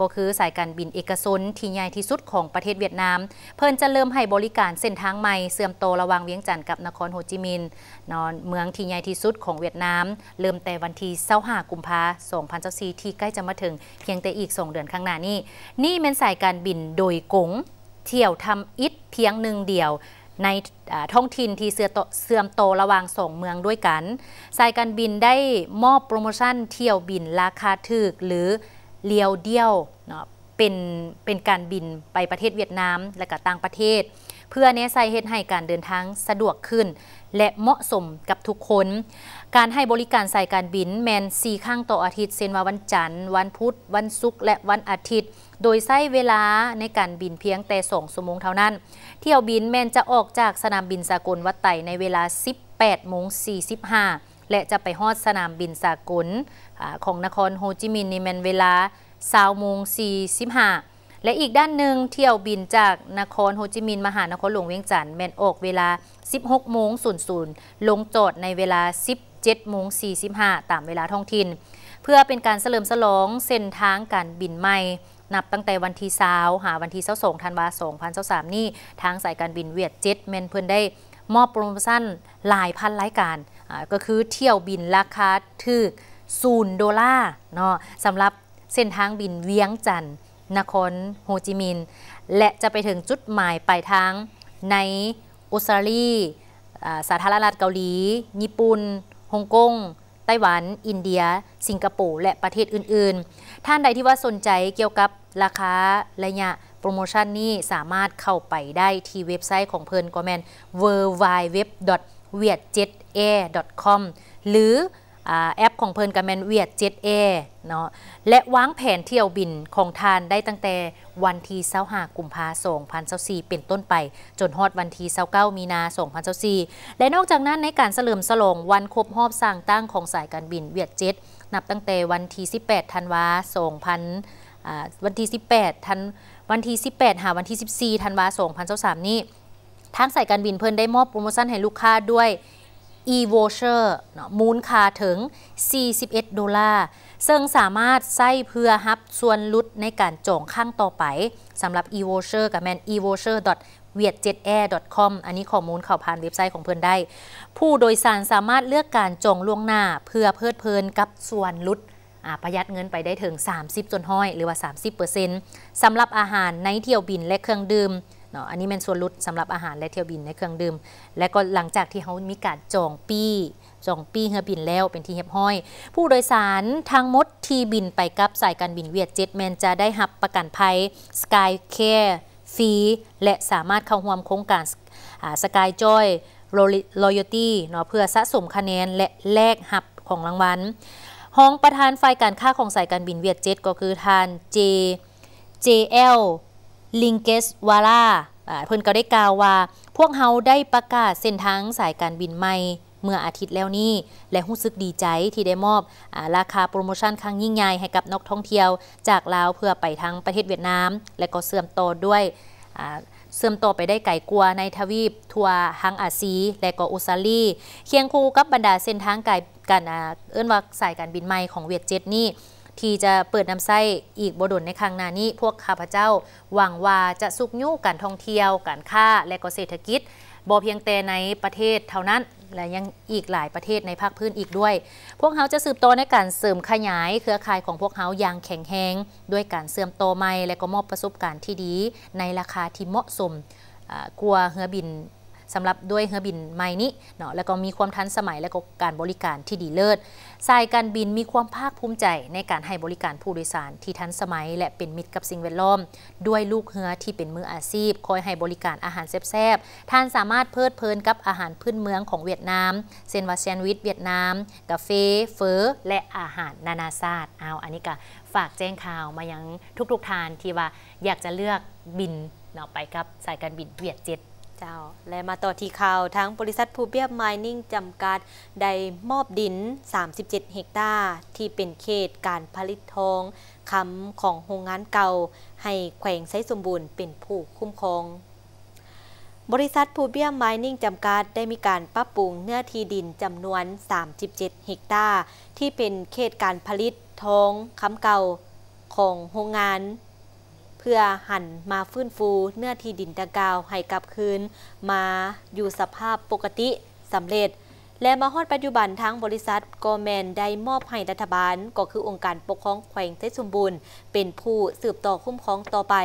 ก็คือสายการบินเอกชนที่ใหญ่ที่สุดของประเทศเวียดนามเพิ่นจะเริ่มให้บริการเส้นทางใหม่เสื่อมโตระวังเวียงจันทร์กับนครโฮจิมินห์นอนเมืองที่ใหญ่ที่สุดของเวียดนามเริ่มแต่วันที่25กุมภาพันธ์2024ที่ใกล้จะมาถึงเพียงแต่อีก2เดือนข้างหน้านี้ นี่เป็นสายการบินโดยกงเที่ยวทำอิฐเพียงหนึ่งเดียว ในท้องถิ่นที่เสื่อมโตระวัางสองเมืองด้วยกัน สายการบินได้มอบโปรโมชั่นเที่ยวบินราคาถูกหรือเลียวเดี่ยวเนาะเป็น เป็นการบินไปประเทศเวียดนามและก็ต่างประเทศ เพื่อเน่ใจเฮดให้การเดินทางสะดวกขึ้น และเหมาะสมกับทุกคนการให้บริการสายการบินแมนสี่ข้างต่ออาทิตย์เซนวาวันจันทร์วันพุธวันศุกร์และวันอาทิตย์ โดยใช้เวลาในการบินเพียงแต่สองสมงเท่านั้นเที่ยวบินแมนจะออกจากสนามบินสากลวัดไตในเวลา 18โมง45และจะไปฮอดสนามบินสากลของนครโฮจิมินห์ในแมนเวลาสาวมงสี่สิบห้าและอีกด้านหนึ่งเที่ยวบินจากนครโฮจิมินห์มหานครหลวงเวียงจันทร์แมนออกเวลา 16โมง00 ลงจอดในเวลา 17โมง45 ตามเวลาท้องถิ่น เพื่อเป็นการเฉลิมฉลองเส้นทางการบินใหม่ นับตั้งแต่วันที่สาว หาวันที่เสา2งธันวาาร2023นี้ทางสายการบินเวียดเจ็ตแมนเพื่อนได้มอบโปรโมชั่นหลายพันรายการก็คือเที่ยวบินราคาถึกศูนย์ดอลลาร์เนาะสำหรับเส้นทางบินเวียงจันทร์นครโฮจิมินห์และจะไปถึงจุดหมายปลายทางในออสเตรเลียสาธารณรัฐเกาหลี ญี่ปุ่นฮ่องกง ไต้หวัน อินเดีย สิงคโปร์และประเทศอื่น ๆ ท่านใดที่ว่าสนใจเกี่ยวกับราคา ระยะ โปรโมชั่นนี้สามารถเข้าไปได้ที่เว็บไซต์ของเพิล์นกอแมน w w w w i e t j e t a c o m หรือแอปของเพลินกับแมนเวียดเจ็ดเนาะ และวางแผนเที่ยวบินของทานได้ตั้งแต่วันที่หากุมภาสงพันเ์าี2เป็นต้นไป จนฮอดวันที่้ามีนาสงพัน2สี่และนอกจากนั้นในการเฉลิมฉลองวันครบรอบสร้างตั้งของสายการบินเวียดเจ็ตนับตั้งแต่วันที่18ธันวาสงพันวันที่18ธันวันที่18 หาวันที่ 14ธันวาส2งพันี้ทางสายการบินเพิ่นได้มอบโปรโมชั่นให้ลูกค้าด้วย e-voucher นะมูลค่าถึง 41ดอลลาร์ ซึ่งสามารถใส้เพื่อฮับส่วนลุดในการจองข้างต่อไปสำหรับ e-voucher กับแมน e-voucher v i e t j e t a i r c o m อันนี้ข้อมูลข่าวผ่านเว็บไซต์ของเพื่อนได้ ผู้โดยสารสามารถเลือกการจองล่วงหน้าเพื่อเพลิดเพลินกับส่วนลดประหยัดเงินไปได้ถึง 30 จนห้อยหรือว่า 30%สำหรับอาหารในเที่ยวบินและเครื่องดื่มเนาะอันนี้เป็นส่วนลดสำหรับอาหารและเที่ยวบินในเครื่องดื่ม และก็หลังจากที่เขามีการจองปีจองปีเฮือบินแล้วเป็นที่เฮียบห้อย ผู้โดยสารทางมดที่บินไปกับสายการบินเวียดเจ็ตแมนจะได้หับประกันภัยสกายแคร์ฟรีและสามารถเข้าห่วมโครงการสกายจอยโรอยตี้เนาะเพื่อสะสมคะแนนและแลกหับของรางวัลห้องประธานฝ่ายการค่าของสายการบินเวียดเจ็ตก็คือทาน J JL ลิงเกสวาล่าเพิ่นก็ได้กล่าวว่า พวกเฮาได้ประกาศเส้นทางสายการบินใหม่เมื่ออาทิตย์แล้วนี่และรู้สึกดีใจที่ได้มอบอราคาโปรโมชั่นครั้งยิ่งใหญ่ให้กับนักท่องเที่ยว จากลาวเพื่อไปทั้งประเทศเวียดนามและก็เสื่อมต่อด้วยเสื่อมต่อไปได้ไก่กัวในทวีป ทัวฮังอาซีและก็อุซาลีเคียงคู่กับบรรดาเส้นทางการการเอื้นว่าสายการบินใหม่ของเวียดเจ็ตนี่ที่จะเปิดนำไส้อีกบดลในครั้งหน้านี้ พวกข้าพเจ้าหวังว่าจะสุกยุ่การท่องเที่ยว การค้าและก็เศรษฐกิจบ่เพียงแต่ในประเทศเท่านั้นและยังอีกหลายประเทศในภาคพื้นอีกด้วย พวกเขาจะสืบโตในการเสริมขยายเครือข่ายของพวกเขาอย่างแข็งแรงด้วยการเสื่อมโตใหม่และก็มอบประสบการณ์ที่ดีในราคาที่เหมาะสมกลัวเฮือบินสำหรับด้วยเฮือบินไม่นี้เนาะแล้วก็มีความทันสมัยและก็การบริการที่ดีเลิศสายการบินมีความภาคภูมิใจในการให้บริการผู้โดยสารที่ทันสมัยและเป็นมิตรกับสิ่งแวดล้อม ด้วยลูกเฮือที่เป็นมืออาชีพคอยให้บริการอาหารแซ่บๆ ท่านสามารถเพลิดเพลินกับอาหารพื้นเมืองของเวียดนามเซนวาแซนวิชเวียดนามกาเฟเฟอร์และอาหารนานาชาติเอาอันนี้ก็ฝากแจ้งข่าวมายังทุกๆทานที่ว่าอยากจะเลือกบินเนาะไปกับ สายการบินเวียดเจ็ดจ้าและมาต่อที่ข่าวทั้งบริษัทภูเบียมไมนิ่งจำกัดได้มอบดิน 37 เฮกตาร์ที่เป็นเขตการผลิตทองคำของโรงงานเก่า ให้แขวงไซสมบูรณ์เป็นผู้คุ้มครอง บริษัทภูเบียมไมนิ่งจำกัดได้มีการปรับปรุงเนื้อที่ดินจำนวน 37 เฮกตาร์ที่เป็นเขตการผลิตทองคำเก่าของโรงงานพื่อหันมาฟื้นฟูเนื้อที่ดินดังกล่าว ให้กลับคืน มาอยู่สภาพปกติสำเร็จ และมาฮอดปัจจุบันทั้งบริษัทกอแมนได้มอบให้รัฐบาล ก็คือองค์การปกครองแขวงเทสมบูรณ์เป็นผู้สืบต่อคุ้มครองต่อไป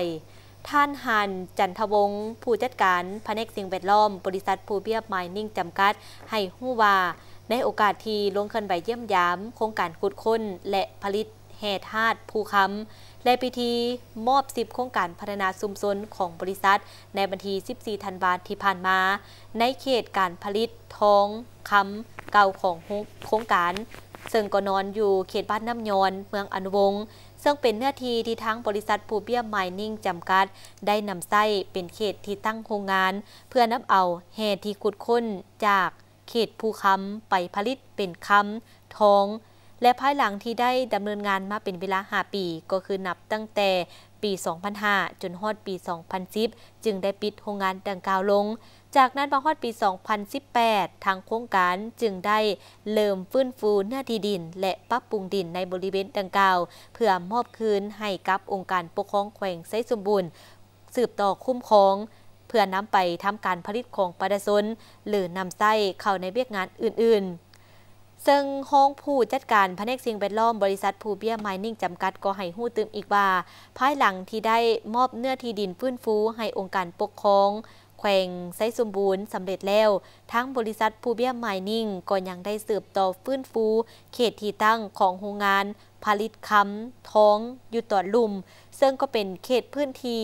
ท่านหันจันทวงศ์ผู้จัดการแผนกสิ่งแวดล้อมบริษัทภูเบียบไมนิ่งจำกัดให้หู้ว่าในโอกาสที่ลงเคลื่อนไหวเยี่ยมยามโครงการขุดค้น และผลิตแห่ธาตุภูคำและพิธีมอบ 10 โครงการพัฒนาชุมชนของบริษัท ในบันที 14 ธันวาคมที่ผ่านมาในเขตการผลิตทองคำเก่าของโครงการ ซึ่งก็นอนอยู่เขตบ้านน้ำยอน เมืองอนุวงศ์ซึ่งเป็นเนื้อที่ที่ทั้งบริษัทปูเบียไมนิ่งจำกัด ได้นำไส้เป็นเขตที่ตั้งโครงงาน เพื่อนำเอาแห่ที่ขุดค้นจากเขตภูคำไปผลิตเป็นคำทองและภายหลังที่ได้ดำเนินงานมาเป็นเวลา 5 ปีก็คือนับตั้งแต่ปี 2005 จนฮอดปี 2010 จึงได้ปิดโรงงานดังกล่าวลง จากนั้นมาฮอดปี 2018 ทางโครงการจึงได้เริ่มฟื้นฟูเนื้อที่ดิน และปรับปรุงดินในบริเวณดังกล่าว เพื่อมอบคืนให้กับองค์การปกครองแขวงไซสมบูรณ์ สืบต่อคุ้มครอง เพื่อนำไปทำการผลิตของประิษฐนหรือนำไส้เข้าในเวียกงานอื่นๆซึ่งห้องผู้จัดการแผนกสิ่งแวดล้อมบริษัทภูเบียไมนิ่งจำกัดก็ให้หู้ตืมอีกว่าภายหลังที่ได้มอบเนื้อที่ดินฟื้นฟูให้องค์การปกครอง แขวงไซสมบูรณ์สำเร็จแล้วทั้งบริษัทภูเบียไมนิ่งก็ยังได้สืบต่อฟื้นฟู เขตที่ตั้งของโรงงาน ผลิตคำท้องอยู่ต่อลุ่มซึ่งก็เป็นเขตพื้นที่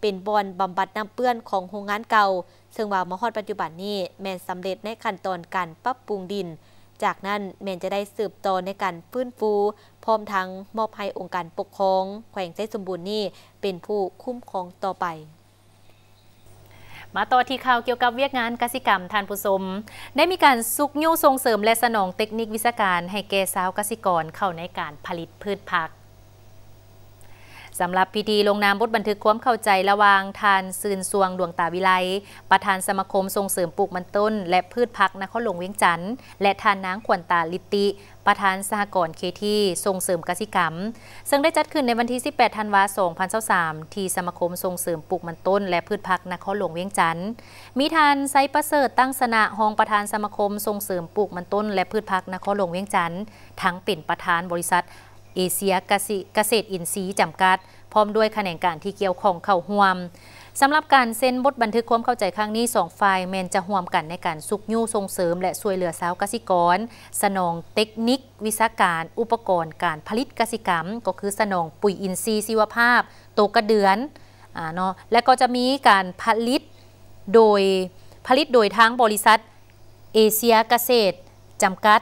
เป็นบอลบำบัดน้ำเปื้อนของโรงงานเก่า ซึ่งว่ามหอดปัจจุบันนี้แม้สำเร็จในขั้นตอนการปรับปรุงดินจากนั้นเมนจะได้สืบต่อในการฟื้นฟู พร้อมทั้งมอบให้องค์การปกครอง แขวงใจสมบูรณ์นี่เป็นผู้คุ้มครองต่อไป มาต่อที่ข่าวเกี่ยวกับเวียกงานกสิกรรมทานผู้สม ได้มีการสุกยู่ส่งเสริมและสนองเทคนิควิศาการให้แก่สาวกสิกรเข้าในการผลิตพืชผักสำหรับพิธีลงนามบทบันทึกความเข้าใจระวางทานซืนสวงดวงตาวิไลประธานสมาคมส่งเสริมปลูกมันต้น และพืชพักนครหลวงเวียงจันทร์และทานน้างขวัญตาลิติ ประธานสหกรณ์เคทีส่งเสริมกสิกรรม ซึ่งได้จัดขึ้นในวันที่ 18ธันวาคม2023ที่สมาคมส่งเสริมปลูกมันต้นและพืชพักนครหลวงเวียงจันทร์มีทานไซประเสริฐตั้งสนะรองประธานสมาคมส่งเสริมปลูกมันต้นและพืชพักนครหลวงเวียงจันทร์ทั้งเป็นประธานบริษัทเอเชียเกษตรอินทรีย์จำกัด พร้อมด้วยแขนงการที่เกี่ยวของเข่าห่วมสำหรับการเซ็นบทบันทึกความเข้าใจครั้งนี้สองฝ่ายแมนจะห่วมกันในการสุกยู่ส่งเสริมและช่วยเหลือสาวกสิกรสนองเทคนิควิชาการอุปกรณ์การผลิตกสิกรรม ก็คือสนองปุ๋ยอินทรีย์ชีวภาพโตกระเดือนอ่าเนาะและก็จะมีการผลิตโดยผลิตโดยทางบริษัทเอเชียเกษตรจำกัด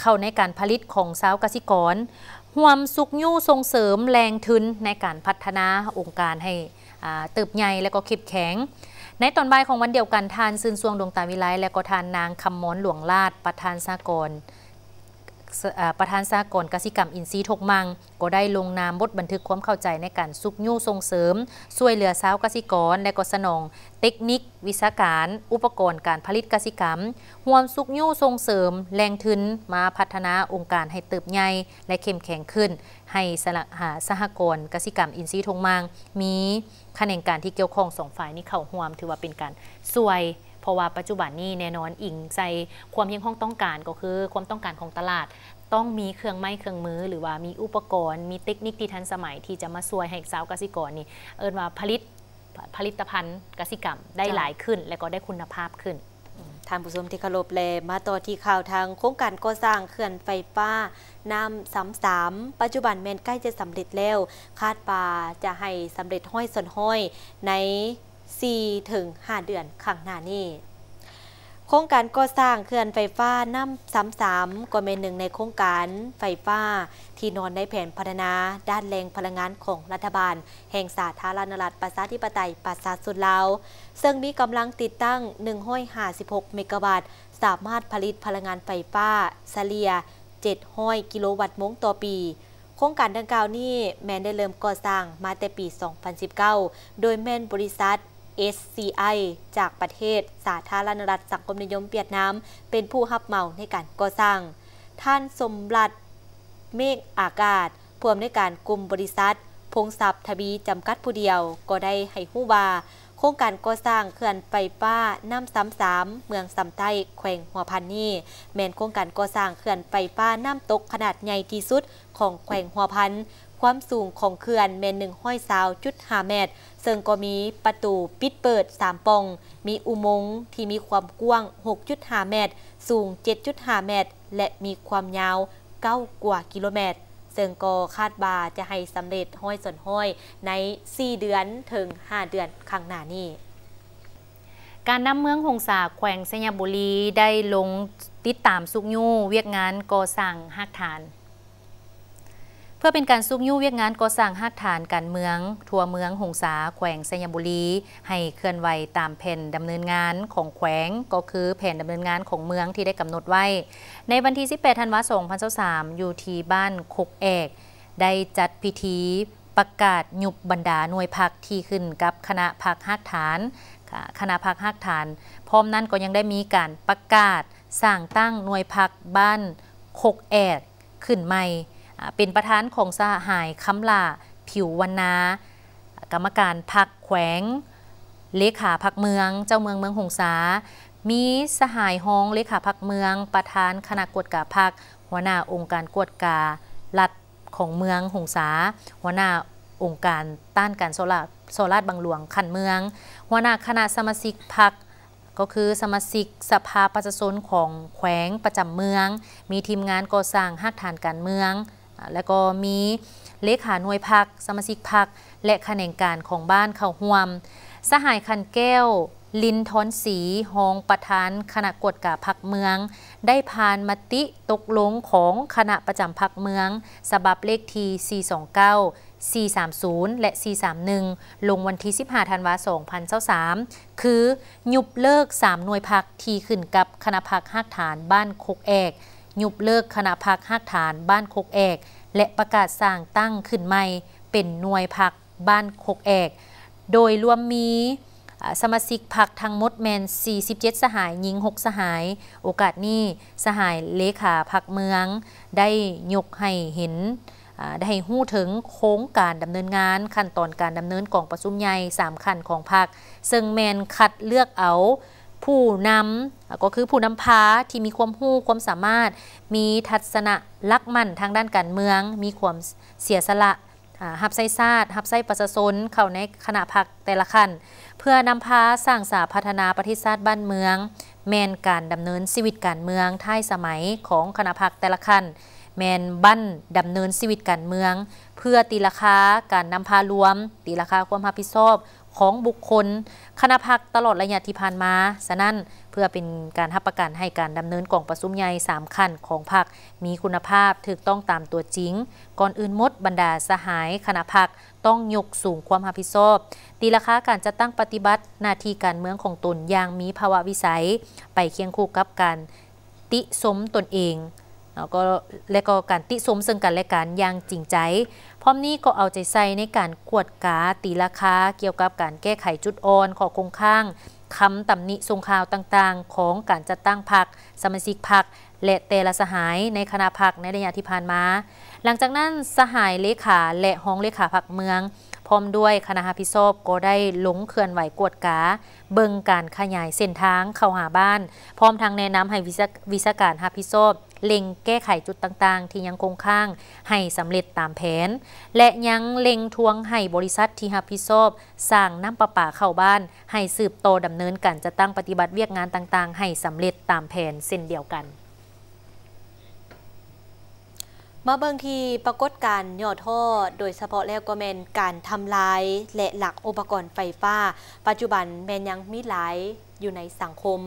เข้าในการผลิตของสาวกสิกรห่วมสุกยู่ส่งเสริมแรงทุนในการพัฒนาองค์การให้เติบใหญ่และก็เข้มแข็ง ในตอนบ่ายของวันเดียวกัน ทานซึนซวงดวงตาวิไลและก็ทานนางคำมอนหลวงลาดประธานสากลประธานสากลกสิกรรมอินทรีย์ทกมังก็ได้ลงนามบทบันทึกความเข้าใจในการซุกยู่ส่งเสริมช่วยเหลือสาวกสิกร และก็สนอง เทคนิค วิชาการอุปกรณ์การผลิตกสิกรรมห่วมซุกยู่ส่งเสริม แรงทุนมาพัฒนาองค์การให้เติบใหญ่และเข้มแข็งขึ้น ให้สหาสหกรณ์กสิกรรม อินทรีย์ทงมังมีคะแนนการที่เกี่ยวข้องสองฝ่ายนี้เข้าห่วมถือว่าเป็นการช่วยเพราะว่าปัจจุบันนี้แน่นอนอิงใจความยังห้องต้องการก็คือความต้องการของตลาด ต้องมีเครื่องไม้เครื่องมือ หรือว่ามีอุปกรณ์ มีเทคนิคที่ทันสมัยที่จะมาช่วยให้สาวกสิกรนี่เอินว่าผลิตผลิตภัณฑ์กสิกรรมได้หลายขึ้นและก็ได้คุณภาพขึ้นทางผู้ชมที่เคารพเลมาต่อที่ข่าวทางโครงการก่อสร้างเขื่อนไฟฟ้าน้ำสามสามปัจจุบันแมนใกล้จะสำเร็จแล้วคาดป่าจะให้สำเร็จห้อยส่วนห้อยใน4 ถึง 5 เดือนข้างหน้านี้ โครงการก่อสร้างเขื่อนไฟฟ้าน้ำซ้ำสามก็เป็นหนึ่งในโครงการไฟฟ้า ที่นอนในแผนพัฒนา ด้านแรงพลังงานของรัฐบาล แห่งสาธารณรัฐ ประชาธิปไตย ประชาสุดลาวซึ่งมีกำลังติดตั้ง 156 เมกะวัตต์สามารถผลิตพลังงานไฟฟ้าเฉลี่ย700กิโลวัตต์มงต่อปี โครงการดังกล่าวนี้แมนได้เริ่มก่อสร้างมาแต่ปี 2019 โดยแมนบริษัท SCI จากประเทศสาธารณรัฐสังคมนิยมเปียดน้ำเป็นผู้ฮับเหมาในการก่อสร้าง ท่านสมรัตเมฆอากาศผ่วมในการกลุ่มบริษัท พงศัพท์ทบีจำกัดผู้เดียว ก็ได้ให้หู้ว่าโครงการก่อสร้างเขื่อนไฟฟ้าน้ำซ้ำสามเมืองสำไต้แขวงหัวพันนี่แมนโครงการก่อสร้างเขื่อนไฟฟ้าน้ำตกขนาดใหญ่ที่สุด ของแขวงหัวพันความสูงของเขื่อนเมนหนึ่งห้อยสาวจุดหาเมตรเซิงก็มีประตูปิดเปิด 3ปอง มีอุโมงค์ที่มีความกว้าง6.5 เมตร สูง 7.5 เมตร และมีความยาว9กว่ากิโลเมตร เซิงก็คาดบ่าจะให้สำเร็จห้อยส่วนห้อย ใน 4 เดือนถึง 5 เดือนข้างหน้านี้ การนำเมืองหงสาแขวงสยบุรีได้ลงติดตามสุกยูเวียกงานก่อสร้างหักฐานเพื่อเป็นการซุ้มยู่เวียกงานก่อสร้างหักฐานการเมือง ทั่วเมืองหงสา แขวงสยบุรี ให้เคลื่อนไหวตามแผนดำเนินงานของแขวงก็คือแผนดำเนินงานของเมืองที่ได้กำหนดไว้ ในวันที่ 18ธันวาคม2023อยู่ที่บ้านคกเอก ได้จัดพิธีประกาศยุบบรรดาหน่วยพักที่ขึ้นกับคณะพักหักฐาน คณะพักหักฐาน พร้อมนั้นก็ยังได้มีการประกาศสร้างตั้งหน่วยพักบ้านคกแอกขึ้นใหม่เป็นประธานของสาหายคำลาผิววันนา กรรมการพักแขวง เลขาพักเมืองเจ้าเมืองเมืองหงสา มีสหายห้องเลขาพักเมือง ประธานคณะกวดกาพักหัวหน้าองค์การกวดกาลัดของเมืองหงสาหัวหน้าองค์การต้านการโซลาโซลาดบางหลวงขันเมือง หัวหน้าคณะสมาชิกพักก็คือสมาชิกสภาประชาชนของแขวงประจำเมือง มีทีมงานก่อสร้างหักฐานการเมืองและก็มีเลขาหน่วยพักสมาชิกพักและแขนงการของบ้านเขาห่วม สหายคันแก้ว ลินทอนสี หองประธานคณะกวดกาพักเมือง ได้ผ่านมติตกลงของคณะประจำพักเมือง สบับเลขที429 430และ 431 ลงวันที่ 15ธันวาคม2023คือ ยุบเลิก 3 หน่วยพักที่ขึ้นกับคณะพักหักฐานบ้านคกแอกยุบเลิกคณะพักหักฐานบ้านโคกแอกและประกาศสร้างตั้งขึ้นใหม่เป็นหน่วยพักบ้านโคกแอก โดยรวมมีสมาชิกพักทั้งมดแมน 47 สหายหญิง 6 สหาย โอกาสนี้สหายเลขาพักเมือง ได้ยกให้เห็นได้หู้ถึงโค้งการดำเนินงานขั้นตอนการดำเนินกองประชุมใหญ่3ขั้นของพักซึ่งแมนคัดเลือกเอาผู้นำก็คือผู้นำพาที่มีความหู้ความสามารถ มีทัศนะลักมั่นทางด้านการเมือง มีความเสียสละหับไส้ซาดหับไส้ประสานเข้าในคณะพักแต่ละขั้น เพื่อนำพาสร้างสาพัฒนาประเทศชาติบ้านเมือง แมนการดำเนินชีวิตการเมืองท้ายสมัยของคณะพักแต่ละขั้นแมนบั้นดำเนินชีวิตการเมือง เพื่อตีราคาการนำพารวม ตีราคาความรับผิดชอบของบุคคล คณะพักตลอดระยะที่ผ่านมาสะนั้นเพื่อเป็นการรับประกันให้การดำเนินกล่องประสุมใหญ่3ขั้นของพักมีคุณภาพถูกต้องตามตัวจริง ก่อนอื่นมด บรรดาสหายคณะพักต้องยกสูงความหับผิดชอบ ตีราคาการจะตั้งปฏิบัติ หน้าที่การเมืองของตนอย่างมีภาวะวิสัยไปเคียงคู่กับการติสมตนเองแล้วก็และก็การติสมซึ่งกันและกันอย่างจริงใจพร้อมนี้ก็เอาใจใส่ในการกวดกาตีราคา เกี่ยวกับการแก้ไขจุดอ่อนขออคงข้างคำตำหนิทรงข่าวต่างๆ ของการจัดตั้งพรรคสมาชิกพรรคและแต่ละสหายในคณะพรรคในระยะที่ผ่านมา หลังจากนั้นสหายเลขาและห้องเลขาพรรคเมืองพร้อมด้วยคณะพิศพก็ได้ลงเคลื่อนไหวกวดกา เบิงการขยายเส้นทางเข้าหาบ้าน พร้อมทางแนะนำให้วิศาการฮาพิศพเล็งแก้ไขจุดต่างๆ ที่ยังคงค้างให้สำเร็จตามแผน และยังเล็งทวงให้บริษัทที่รับผิดชอบสร้างน้ำประปาเข้าบ้านให้สืบโตดำเนินการจะตั้งปฏิบัติเวียกงานต่างๆ ให้สำเร็จตามแผนเส้นเดียวกันมาเบิงทีปรากฏการย่อท่อโดยเฉพาะแล้วก็แมนการทำลาย และหลักอุปกรณ์ไฟฟ้า ปัจจุบันแมนยังมีหลายอยู่ในสังคม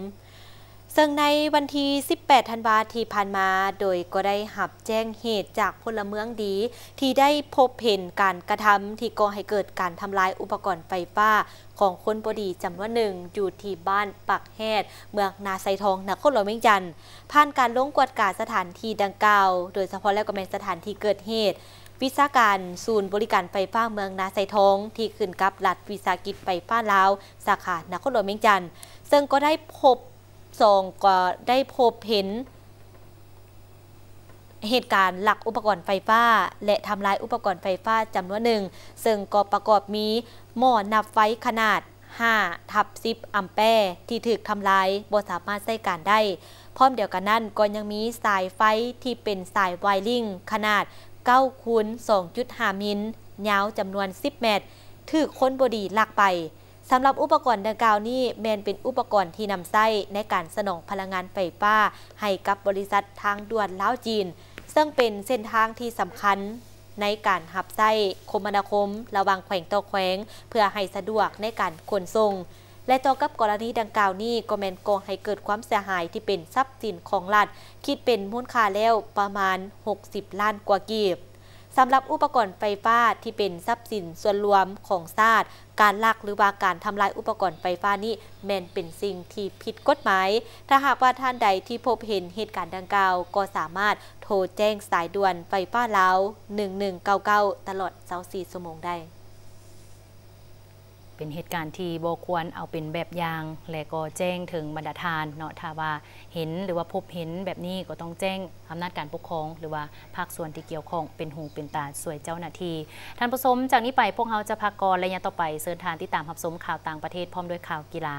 ซึ่งในวันที่ 18 ธันวาที่ผ่านมา โดยก็ได้หับแจ้งเหตุจากพลเมืองดีที่ได้พบเห็นการกระทำที่ก่อให้เกิดการทำลายอุปกรณ์ไฟฟ้าของคนบดีจำนวนหนึ่งอยู่ที่บ้านปักแฮดเมืองนาไซทอง นครหลวงเมียงจันทร์ผ่านการลงกวดกาสถานที่ดังกล่าว โดยเฉพาะแล้วก็เป็นสถานที่เกิดเหตุ วิชาการศูนย์บริการไฟฟ้าเมืองนาไซทองที่ขึ้นกับหลัดวิสาหกิจไฟฟ้าลาวสาขานครหลวงเมียงจันทร์ซึ่งก็ได้พบอ2ก็ได้พบเห็น เหตุการณ์หลักอุปกรณ์ไฟฟ้า และทำลายอุปกรณ์ไฟฟ้าจำนวนหนึ่งซึ่งก็ประกอบมี หม้อนับไฟขนาด5ทับ10อัมแปร์ที่ถูกทำลาย บ่สามารถใช้การได้ พร้อมเดียวกันนั้นก็ยังมีสายไฟที่เป็นสายไวริงขนาด 9คูณ2.5 มิลยาวจำนวน 10 เมตรถูกค้นบดีลักไปสำหรับอุปกรณ์ดังกล่าวนี้แมนเป็นอุปกรณ์ที่นำใช้ในการสนองพลังงานไฟฟ้า ให้กับบริษัททาง ด่วนลาว จีน ซึ่งเป็นเส้นทางที่สำคัญในการหับไส้คมนาคม ระวังแขวงต่อแขวง เพื่อให้สะดวกในการขนส่งและต่อกับกรณีดังกล่าวนี้ก็ แมนกองให้เกิดความเสียหายที่เป็นทรัพย์สินของรัฐคิดเป็นมูลค่าแล้วประมาณ 60 ล้านกว่ากีบสำหรับอุปกรณ์ไฟฟ้าที่เป็นทรัพย์สินส่วนรวมของชาติการลักหรือว่าการทำลายอุปกรณ์ไฟฟ้านี้ แมนเป็นสิ่งที่ผิดกฎหมาย ถ้าหากว่าท่านใดที่พบเห็นเหตุการณ์ดังกล่าว ก็สามารถโทรแจ้งสายด่วนไฟฟ้าลาว1199 ตลอด24ชั่วโมงได้เป็นเหตุการณ์ที่บควรเอาเป็นแบบอย่าง และก็แจ้งถึงบรรดาทานเนาะถ้าว่าเห็น หรือว่าพบเห็นแบบนี้ก็ต้องแจ้งอำนาจการปกครอง หรือว่าภาคส่วนที่เกี่ยวข้องเป็นหูเป็นตาสวยเจ้าหน้าที่ท่านผู้ชมจากนี้ไปพวกเราจะพักกรนระยัต่อไปเสิร์นทานที่ตามหับสมข่าวต่างประเทศพร้อมด้วยข่าวกีฬา